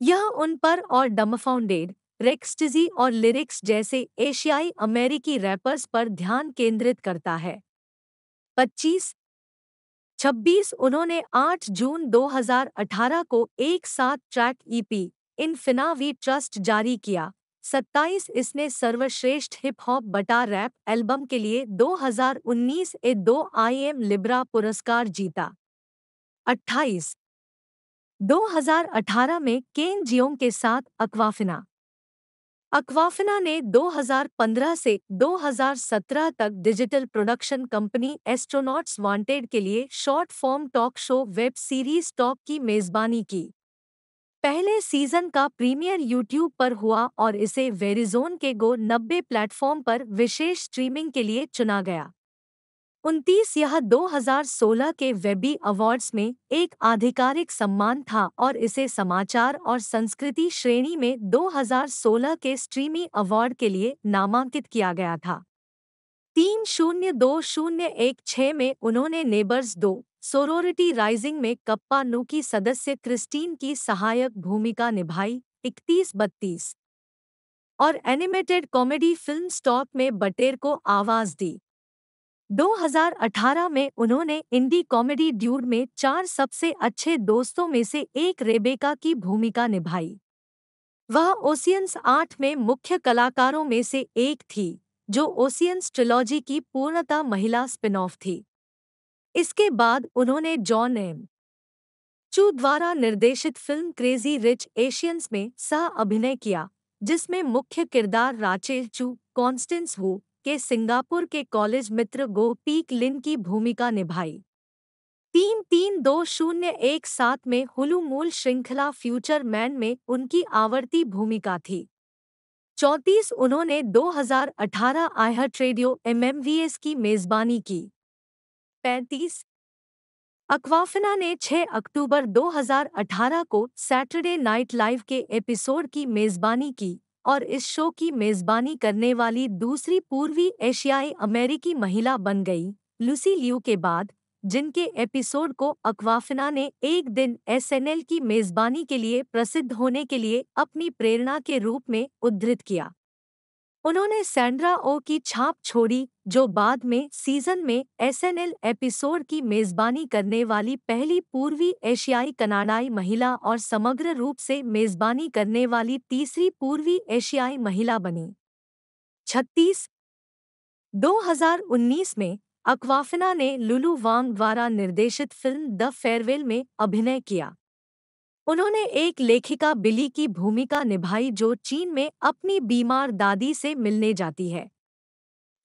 यह उन पर और डमफाउंडेड रेक्सटिजी और लिरिक्स जैसे एशियाई अमेरिकी रैपर्स पर ध्यान केंद्रित करता है 25 26 उन्होंने 8 जून 2018 को एक साथ ट्रैक ईपी इनफिनावी ट्रस्ट जारी किया 27 इसने सर्वश्रेष्ठ हिप हॉप बटा रैप एल्बम के लिए 2019 ए दो आई एम लिब्रा पुरस्कार जीता 28 2018 में केन जियोंग के साथ अक्वाफिना अक्वाफिना ने 2015 से 2017 तक digital production company Astronauts Wanted के लिए short form talk show web series Tawk की मेजबानी की पहले सीजन का प्रीमियर यूट्यूब पर हुआ और इसे वेरिजोन के गो नब्बे प्लेटफॉर्म पर विशेष स्ट्रीमिंग के लिए चुना गया उनतीस यह 2016 के वेबी अवार्ड्स में एक आधिकारिक सम्मान था और इसे समाचार और संस्कृति श्रेणी में 2016 के स्ट्रीमी अवार्ड के लिए नामांकित किया गया था तीन शून्य दो शून्य एक छः में उन्होंने नेबर्स दो सोरोरिटी राइजिंग में कप्पा नू की सदस्य क्रिस्टीन की सहायक भूमिका निभाई इकतीस बत्तीस और एनिमेटेड कॉमेडी फिल्म स्टॉप में बटेर को आवाज दी 2018 में उन्होंने इंडी कॉमेडी ड्यूड में चार सबसे अच्छे दोस्तों में से एक रेबेका की भूमिका निभाई वह ओसियंस आठ में मुख्य कलाकारों में से एक थी जो ओसियंस ट्रिलॉजी की पूर्णतः महिला स्पिनऑफ थी इसके बाद उन्होंने जॉन एम चू द्वारा निर्देशित फिल्म क्रेजी रिच एशियंस में सह अभिनय किया जिसमें मुख्य किरदार राचेल चू कॉन्स्टेंस हु के सिंगापुर के कॉलेज मित्र गो पीक लिन की भूमिका निभाई तीन तीन दो शून्य एक सात में हुलू मूल श्रृंखला फ्यूचर मैन में उनकी आवर्ती भूमिका थी चौंतीस उन्होंने 2018 आईहट रेडियो एमएमवीएस की मेजबानी की पैंतीस अक्वाफिना ने 6 अक्टूबर 2018 को सैटरडे नाइट लाइव के एपिसोड की मेजबानी की और इस शो की मेजबानी करने वाली दूसरी पूर्वी एशियाई अमेरिकी महिला बन गई लूसी लियू के बाद जिनके एपिसोड को अक्वाफिना ने एक दिन एसएनएल की मेजबानी के लिए प्रसिद्ध होने के लिए अपनी प्रेरणा के रूप में उद्धृत किया उन्होंने सैंड्रा ओ की छाप छोड़ी जो बाद में सीजन में एसएनएल एपिसोड की मेजबानी करने वाली पहली पूर्वी एशियाई कनाडाई महिला और समग्र रूप से मेजबानी करने वाली तीसरी पूर्वी एशियाई महिला बनी छत्तीस 2019 में अक्वाफिना ने लुलू वांग द्वारा निर्देशित फिल्म द फेयरवेल में अभिनय किया उन्होंने एक लेखिका बिली की भूमिका निभाई जो चीन में अपनी बीमार दादी से मिलने जाती है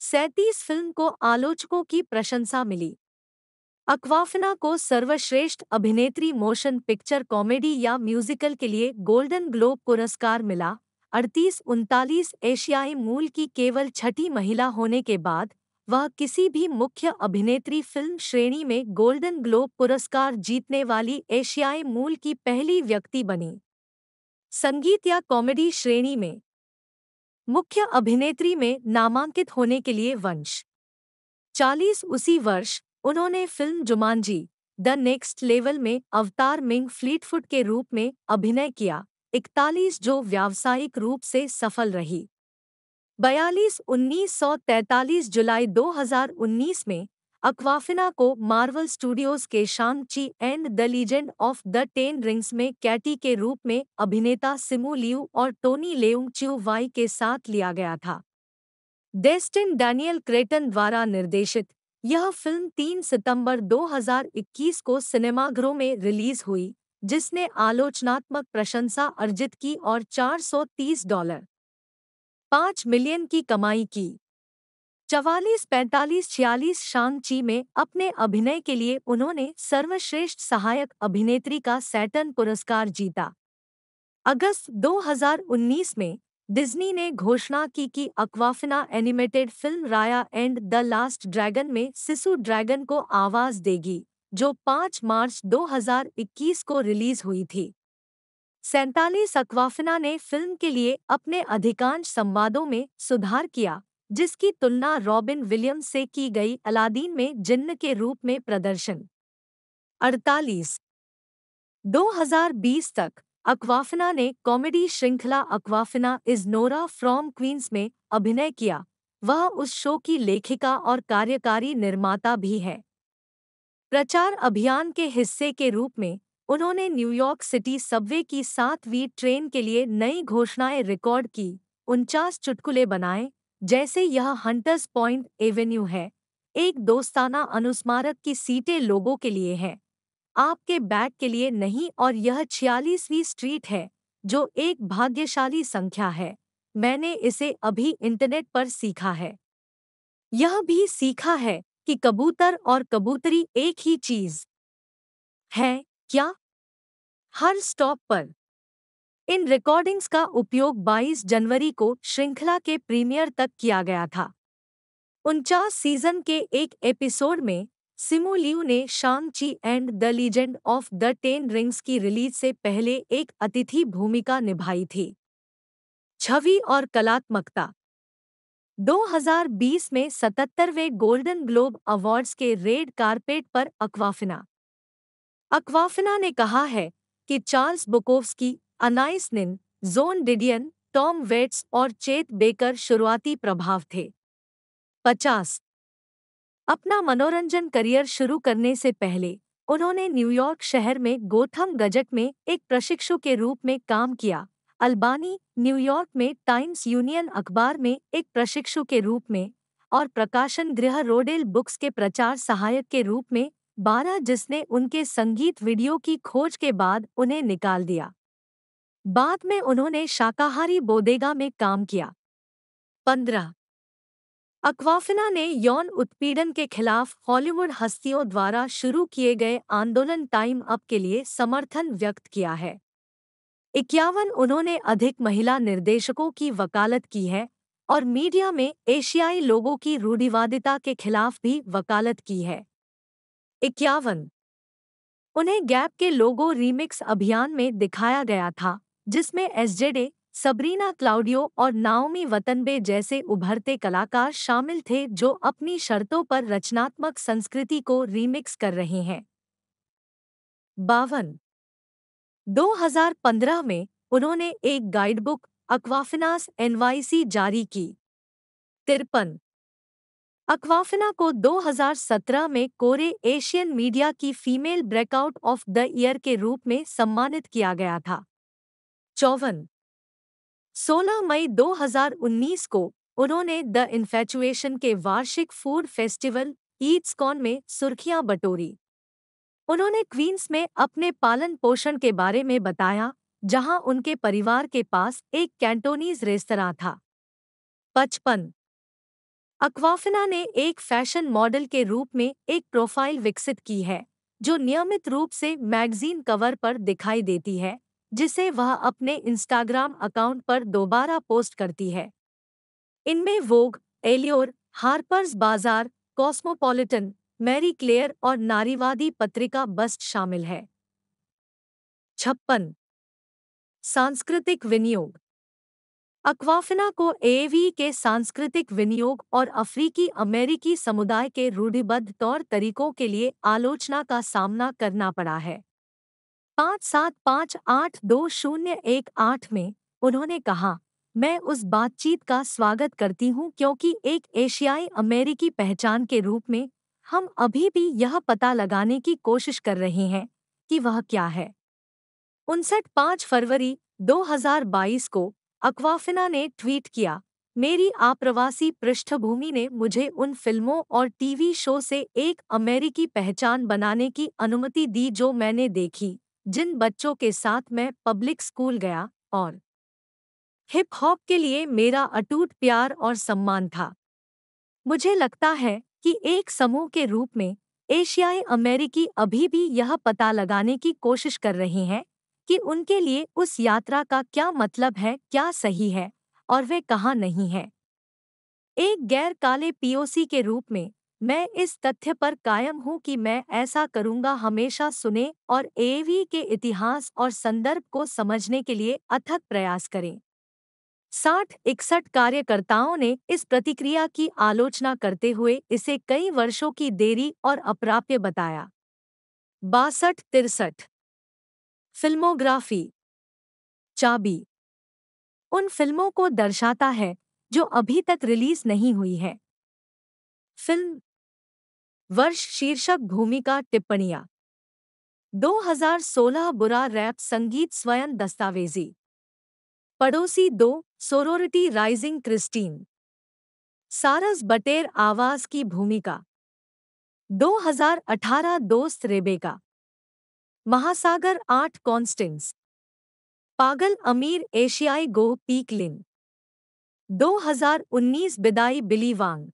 सैतीस फिल्म को आलोचकों की प्रशंसा मिली अक्वाफना को सर्वश्रेष्ठ अभिनेत्री मोशन पिक्चर कॉमेडी या म्यूजिकल के लिए गोल्डन ग्लोब पुरस्कार मिला अड़तीस उनतालीस एशियाई मूल की केवल छठी महिला होने के बाद वह किसी भी मुख्य अभिनेत्री फिल्म श्रेणी में गोल्डन ग्लोब पुरस्कार जीतने वाली एशियाई मूल की पहली व्यक्ति बनी संगीत या कॉमेडी श्रेणी में मुख्य अभिनेत्री में नामांकित होने के लिए वंश चालीस उसी वर्ष उन्होंने film Jumanji the next Level में अवतार मिंग फ्लीटफुट के रूप में अभिनय किया इकतालीस जो व्यावसायिक रूप से सफल रही बयालीस उन्नीस सौ जुलाई 2019 में अक्वाफिना को मार्वल स्टूडियोज के Chi and the Legend of the Ten Rings में कैटी के रूप में अभिनेता सिमू लियू और टोनी लेउंग च्यू वाई के साथ लिया गया था डेस्टिन डैनियल क्रेटन द्वारा निर्देशित यह फिल्म 3 सितंबर 2021 को सिनेमाघरों में रिलीज हुई जिसने आलोचनात्मक प्रशंसा अर्जित की और 430 डॉलर 5 मिलियन की कमाई की चवालीस पैंतालीस छियालीस ची में अपने अभिनय के लिए उन्होंने सर्वश्रेष्ठ सहायक अभिनेत्री का सैटन पुरस्कार जीता अगस्त 2019 में डिज्नी ने घोषणा की कि Awkwafina animated film Raya and the Last Dragon में सिसु ड्रैगन को आवाज देगी जो 5 मार्च 2021 को रिलीज हुई थी सैतालीस अक्वाफिना ने फिल्म के लिए अपने अधिकांश संवादों में सुधार किया जिसकी तुलना रॉबिन विलियम्स से की गई अलादीन में जिन्न के रूप में प्रदर्शन 48 2020 तक अक्वाफिना ने कॉमेडी श्रृंखला Awkwafina is Nora from Queens में अभिनय किया वह उस शो की लेखिका और कार्यकारी निर्माता भी है प्रचार अभियान के हिस्से के रूप में उन्होंने न्यूयॉर्क सिटी सबवे की सातवीं ट्रेन के लिए नई घोषणाएं रिकॉर्ड की उनचास चुटकुले बनाए जैसे यह हंटर्स पॉइंट एवेन्यू है एक दोस्ताना अनुस्मारक की सीटें लोगों के लिए हैं आपके बैग के लिए नहीं और यह छियालीसवीं स्ट्रीट है जो एक भाग्यशाली संख्या है मैंने इसे अभी इंटरनेट पर सीखा है यह भी सीखा है कि कबूतर और कबूतरी एक ही चीज है क्या हर स्टॉप पर इन रिकॉर्डिंग्स का उपयोग 22 जनवरी को श्रृंखला के प्रीमियर तक किया गया था उनचास सीजन के एक एपिसोड में सिमू ने Shang Chi and the Legend of the Ten Rings की रिलीज से पहले एक अतिथि भूमिका निभाई थी छवि और कलात्मकता 2020 में 77वें गोल्डन ग्लोब अवार्ड्स के रेड कारपेट पर अक्वाफिना अक्वाफिना ने कहा है कि चार्ल्स बुकोव्स्की निन जोन डिडियन टॉम वेट्स और चेत बेकर शुरुआती प्रभाव थे पचास अपना मनोरंजन करियर शुरू करने से पहले उन्होंने न्यूयॉर्क शहर में गोथम गजट में एक प्रशिक्षु के रूप में काम किया अल्बानी न्यूयॉर्क में टाइम्स यूनियन अखबार में एक प्रशिक्षु के रूप में और प्रकाशन गृह रोडेल बुक्स के प्रचार सहायक के रूप में बारह जिसने उनके संगीत वीडियो की खोज के बाद उन्हें निकाल दिया बाद में उन्होंने शाकाहारी बोदेगा में काम किया पंद्रह अक्वाफिना ने यौन उत्पीड़न के खिलाफ हॉलीवुड हस्तियों द्वारा शुरू किए गए आंदोलन टाइम अप के लिए समर्थन व्यक्त किया है इक्यावन उन्होंने अधिक महिला निर्देशकों की वकालत की है और मीडिया में एशियाई लोगों की रूढ़िवादिता के खिलाफ भी वकालत की है इक्यावन उन्हें गैप के लोगो रीमिक्स अभियान में दिखाया गया था जिसमें एसजेडे सबरीना क्लाउडियो और नाओमी वतनबे जैसे उभरते कलाकार शामिल थे जो अपनी शर्तों पर रचनात्मक संस्कृति को रीमिक्स कर रहे हैं बावन 2015 में उन्होंने एक गाइडबुक अक्वाफिनास एनवाईसी जारी की तिरपन अक्वाफिना को 2017 में कोरे एशियन मीडिया की female breakout of the year के रूप में सम्मानित किया गया था चौवन सोलह मई 2019 को उन्होंने द इन्फेचुएशन के वार्षिक फूड फेस्टिवल ईड्सकॉन में सुर्खियां बटोरी उन्होंने क्वींस में अपने पालन पोषण के बारे में बताया जहां उनके परिवार के पास एक कैंटोनीज रेस्तरा था पचपन अक्वाफिना ने एक फैशन मॉडल के रूप में एक प्रोफाइल विकसित की है जो नियमित रूप से मैगजीन कवर पर दिखाई देती है जिसे वह अपने इंस्टाग्राम अकाउंट पर दोबारा पोस्ट करती है इनमें Vogue Allure Harper's Bazaar Cosmopolitan Marie Claire और नारीवादी पत्रिका बस्ट शामिल है छप्पन सांस्कृतिक विनियोग अक्वाफिना को एवी के सांस्कृतिक विनियोग और अफ्रीकी अमेरिकी समुदाय के रूढ़िबद्ध तौर तरीकों के लिए आलोचना का सामना करना पड़ा है पाँच सात पाँच आठ दो शून्य एक आठ में उन्होंने कहा मैं उस बातचीत का स्वागत करती हूँ क्योंकि एक एशियाई अमेरिकी पहचान के रूप में हम अभी भी यह पता लगाने की कोशिश कर रहे हैं कि वह क्या है उनसठ पाँच फरवरी 2022 को अक्वाफिना ने ट्वीट किया मेरी आप्रवासी पृष्ठभूमि ने मुझे उन फिल्मों और टीवी शो से एक अमेरिकी पहचान बनाने की अनुमति दी जो मैंने देखी जिन बच्चों के साथ मैं पब्लिक स्कूल गया और हिप हॉप के लिए मेरा अटूट प्यार और सम्मान था मुझे लगता है कि एक समूह के रूप में एशियाई अमेरिकी अभी भी यह पता लगाने की कोशिश कर रहे हैं कि उनके लिए उस यात्रा का क्या मतलब है क्या सही है और वे कहाँ नहीं है एक गैर काले पीओसी के रूप में मैं इस तथ्य पर कायम हूं कि मैं ऐसा करूँगा हमेशा सुने और एवी के इतिहास और संदर्भ को समझने के लिए अथक प्रयास करें साठ इकसठ कार्यकर्ताओं ने इस प्रतिक्रिया की आलोचना करते हुए इसे कई वर्षों की देरी और अप्राप्य बताया बासठ तिरसठ फिल्मोग्राफी चाबी उन फिल्मों को दर्शाता है जो अभी तक रिलीज नहीं हुई है फिल्म वर्ष शीर्षक भूमिका टिप्पणियां 2016 बुरा रैप संगीत स्वयं दस्तावेजी पड़ोसी दो सोरोरिटी राइजिंग क्रिस्टीन सारस बटेर आवाज की भूमिका 2018 दोस्त रेबेका महासागर आठ कॉन्स्टेंस पागल अमीर एशियाई गो पीकलिन 2019 बिदाई Billi Wang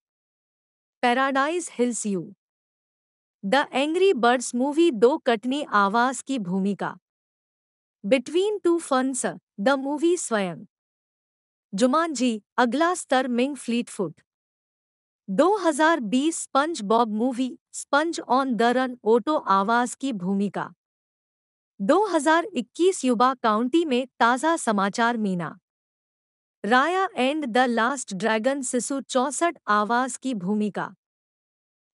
Paradise Hills Yu the Angry Birds movie दो कटनी आवाज की भूमिका Between Two Ferns the movie स्वयं जुमान जी अगला स्तर Ming Fleetfoot 2020 SpongeBob movie sponge on the run Otto आवाज की भूमिका 2021 युवा काउंटी में ताज़ा समाचार मीना Raya and the Last Dragon Sisu चौसठ आवाज की भूमिका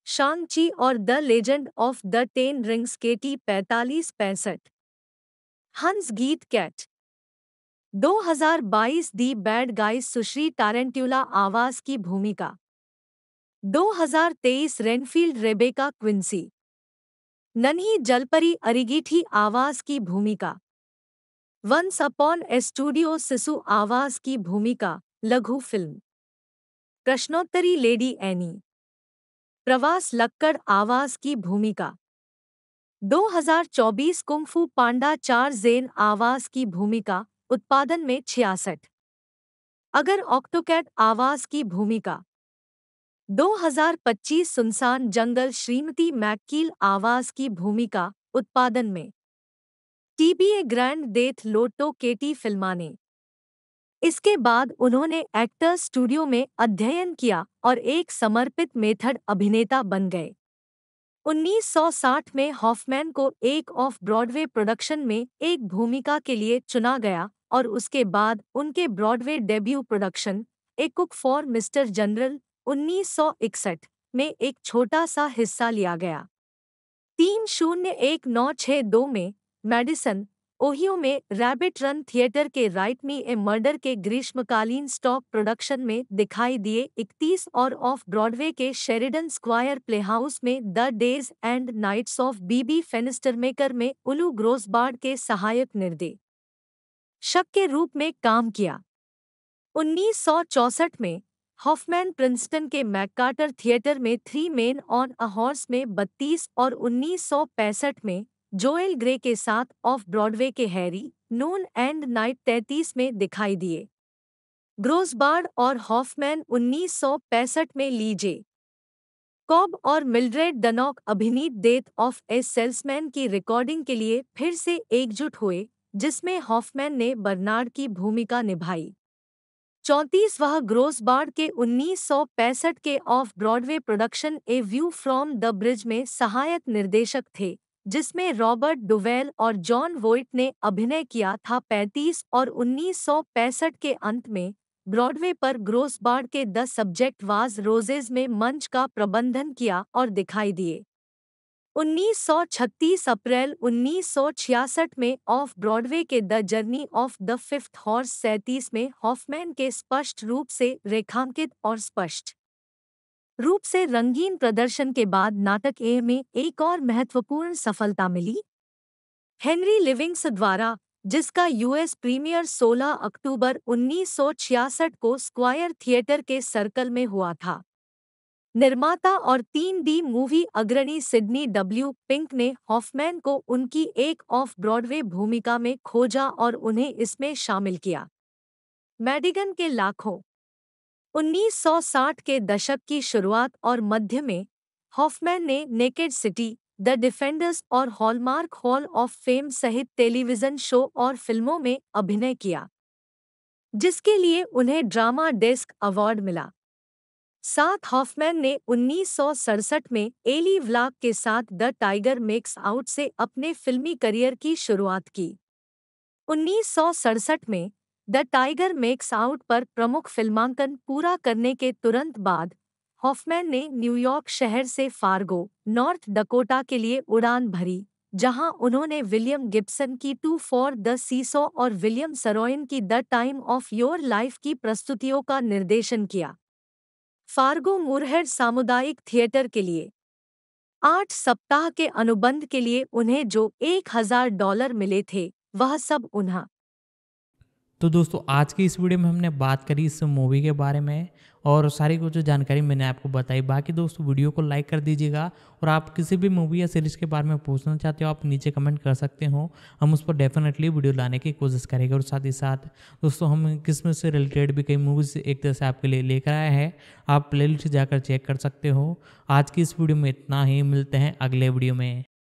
शांची और the Legend of the Ten Rings के टी पैंतालीस पैंसठ हंस गीत कैट 2022 दी बैड गाइस सुश्री टारेंट्यूला आवाज की भूमिका 2023 रेनफील्ड रेबेका क्विंसी नन्ही जलपरी अरिगीठी आवाज की भूमिका वंस अपॉन स्टूडियो सिसु आवाज की भूमिका लघु फिल्म प्रश्नोत्तरी लेडी एनी प्रवास लक्कड़ आवाज की भूमिका 2024 कुंफू पांडा चार जेन आवाज की भूमिका उत्पादन में छियासठ अगर ऑक्टोकैट आवाज की भूमिका 2025 सुनसान जंगल श्रीमती मैकील आवाज की भूमिका उत्पादन में TBA Grand Death Lotto Katie फिल्माने इसके बाद उन्होंने एक्टर्स स्टूडियो में अध्ययन किया और एक समर्पित मेथड अभिनेता बन गए 1960 में हॉफमैन को एक ऑफ ब्रॉडवे प्रोडक्शन में एक भूमिका के लिए चुना गया और उसके बाद उनके Broadway debut production A Cook for Mr General 1961 में एक छोटा सा हिस्सा लिया गया तीन शून्य एक नौ छः दो में मेडिसन ओहियो में रैबिट रन थिएटर के राइट मी ए मर्डर के ग्रीष्मकालीन स्टॉक प्रोडक्शन में दिखाई दिए 31 और ऑफ ब्रॉडवे के शेरिडन स्क्वायर प्लेहाउस में The Days and Nights of BeBe Fenstermaker में उलू ग्रोसबार्ड के सहायक निर्दे शक के रूप में काम किया 1964 में हॉफमैन प्रिंसटन के मैककार्टर थिएटर में Three Men on a Horse में 32 और 1965 में जोएल ग्रे के साथ ऑफ ब्रॉडवे के हैरी नून एंड नाइट तैतीस में दिखाई दिए ग्रोसबार्ड और हॉफमैन उन्नीस में लीजे कॉब और मिल्ड्रेड डनॉक अभिनीत डेथ ऑफ ए सेल्समैन की रिकॉर्डिंग के लिए फिर से एकजुट हुए जिसमें हॉफमैन ने बर्नार्ड की भूमिका निभाई चौंतीस वह ग्रोसबार्ड के 1965 के off Broadway production A View from the Bridge में सहायक निर्देशक थे जिसमें रॉबर्ट डुवेल और जॉन वोइट ने अभिनय किया था 35 और 1965 के अंत में ब्रॉडवे पर ग्रोसबार्ड के द सब्जेक्ट वाज रोजेज में मंच का प्रबंधन किया और दिखाई दिए 1936 अप्रैल 1966 में ऑफ ब्रॉडवे के The Journey of the Fifth Horse सैतीस में हॉफमैन के स्पष्ट रूप से रेखांकित और स्पष्ट रूप से रंगीन प्रदर्शन के बाद नाटक ए में एक और महत्वपूर्ण सफलता मिली हेनरी लिविंग्स द्वारा जिसका यूएस प्रीमियर 16 अक्टूबर 1966 को स्क्वायर थिएटर के सर्कल में हुआ था निर्माता और तीन डी मूवी अग्रणी सिडनी डब्ल्यू पिंक ने हॉफमैन को उनकी एक ऑफ ब्रॉडवे भूमिका में खोजा और उन्हें इसमें शामिल किया मैडिगन के लाखों 1960 के दशक की शुरुआत और मध्य में हॉफमैन ने नेकेड सिटी द डिफेंडर्स और हॉलमार्क हॉल ऑफ फेम सहित टेलीविजन शो और फिल्मों में अभिनय किया जिसके लिए उन्हें ड्रामा डेस्क अवार्ड मिला साथ हॉफमैन ने उन्नीस में एली व्लाक के साथ द टाइगर मेक्स आउट से अपने फिल्मी करियर की शुरुआत की उन्नीस में द टाइगर मेक्स आउट पर प्रमुख फिल्मांकन पूरा करने के तुरंत बाद हॉफमैन ने न्यूयॉर्क शहर से फार्गो नॉर्थ डकोटा के लिए उड़ान भरी जहां उन्होंने विलियम गिब्सन की टू फॉर द सीसो और विलियम सरोइन की The Time of Your Life की प्रस्तुतियों का निर्देशन किया फार्गो मुरहर सामुदायिक थिएटर के लिए आठ सप्ताह के अनुबंध के लिए उन्हें जो एक हजार डॉलर मिले थे वह सब उन्हें तो दोस्तों आज की इस वीडियो में हमने बात करी इस मूवी के बारे में और सारी कुछ जानकारी मैंने आपको बताई बाकी दोस्तों वीडियो को लाइक कर दीजिएगा और आप किसी भी मूवी या सीरीज़ के बारे में पूछना चाहते हो आप नीचे कमेंट कर सकते हो हम उस पर डेफिनेटली वीडियो लाने की कोशिश करेंगे और साथ ही साथ दोस्तों हम किस्मत से रिलेटेड भी कई मूवीज़ एक तरह से आपके लिए लेकर आए हैं आप प्ले जाकर चेक कर सकते हो आज की इस वीडियो में इतना ही मिलते हैं अगले वीडियो में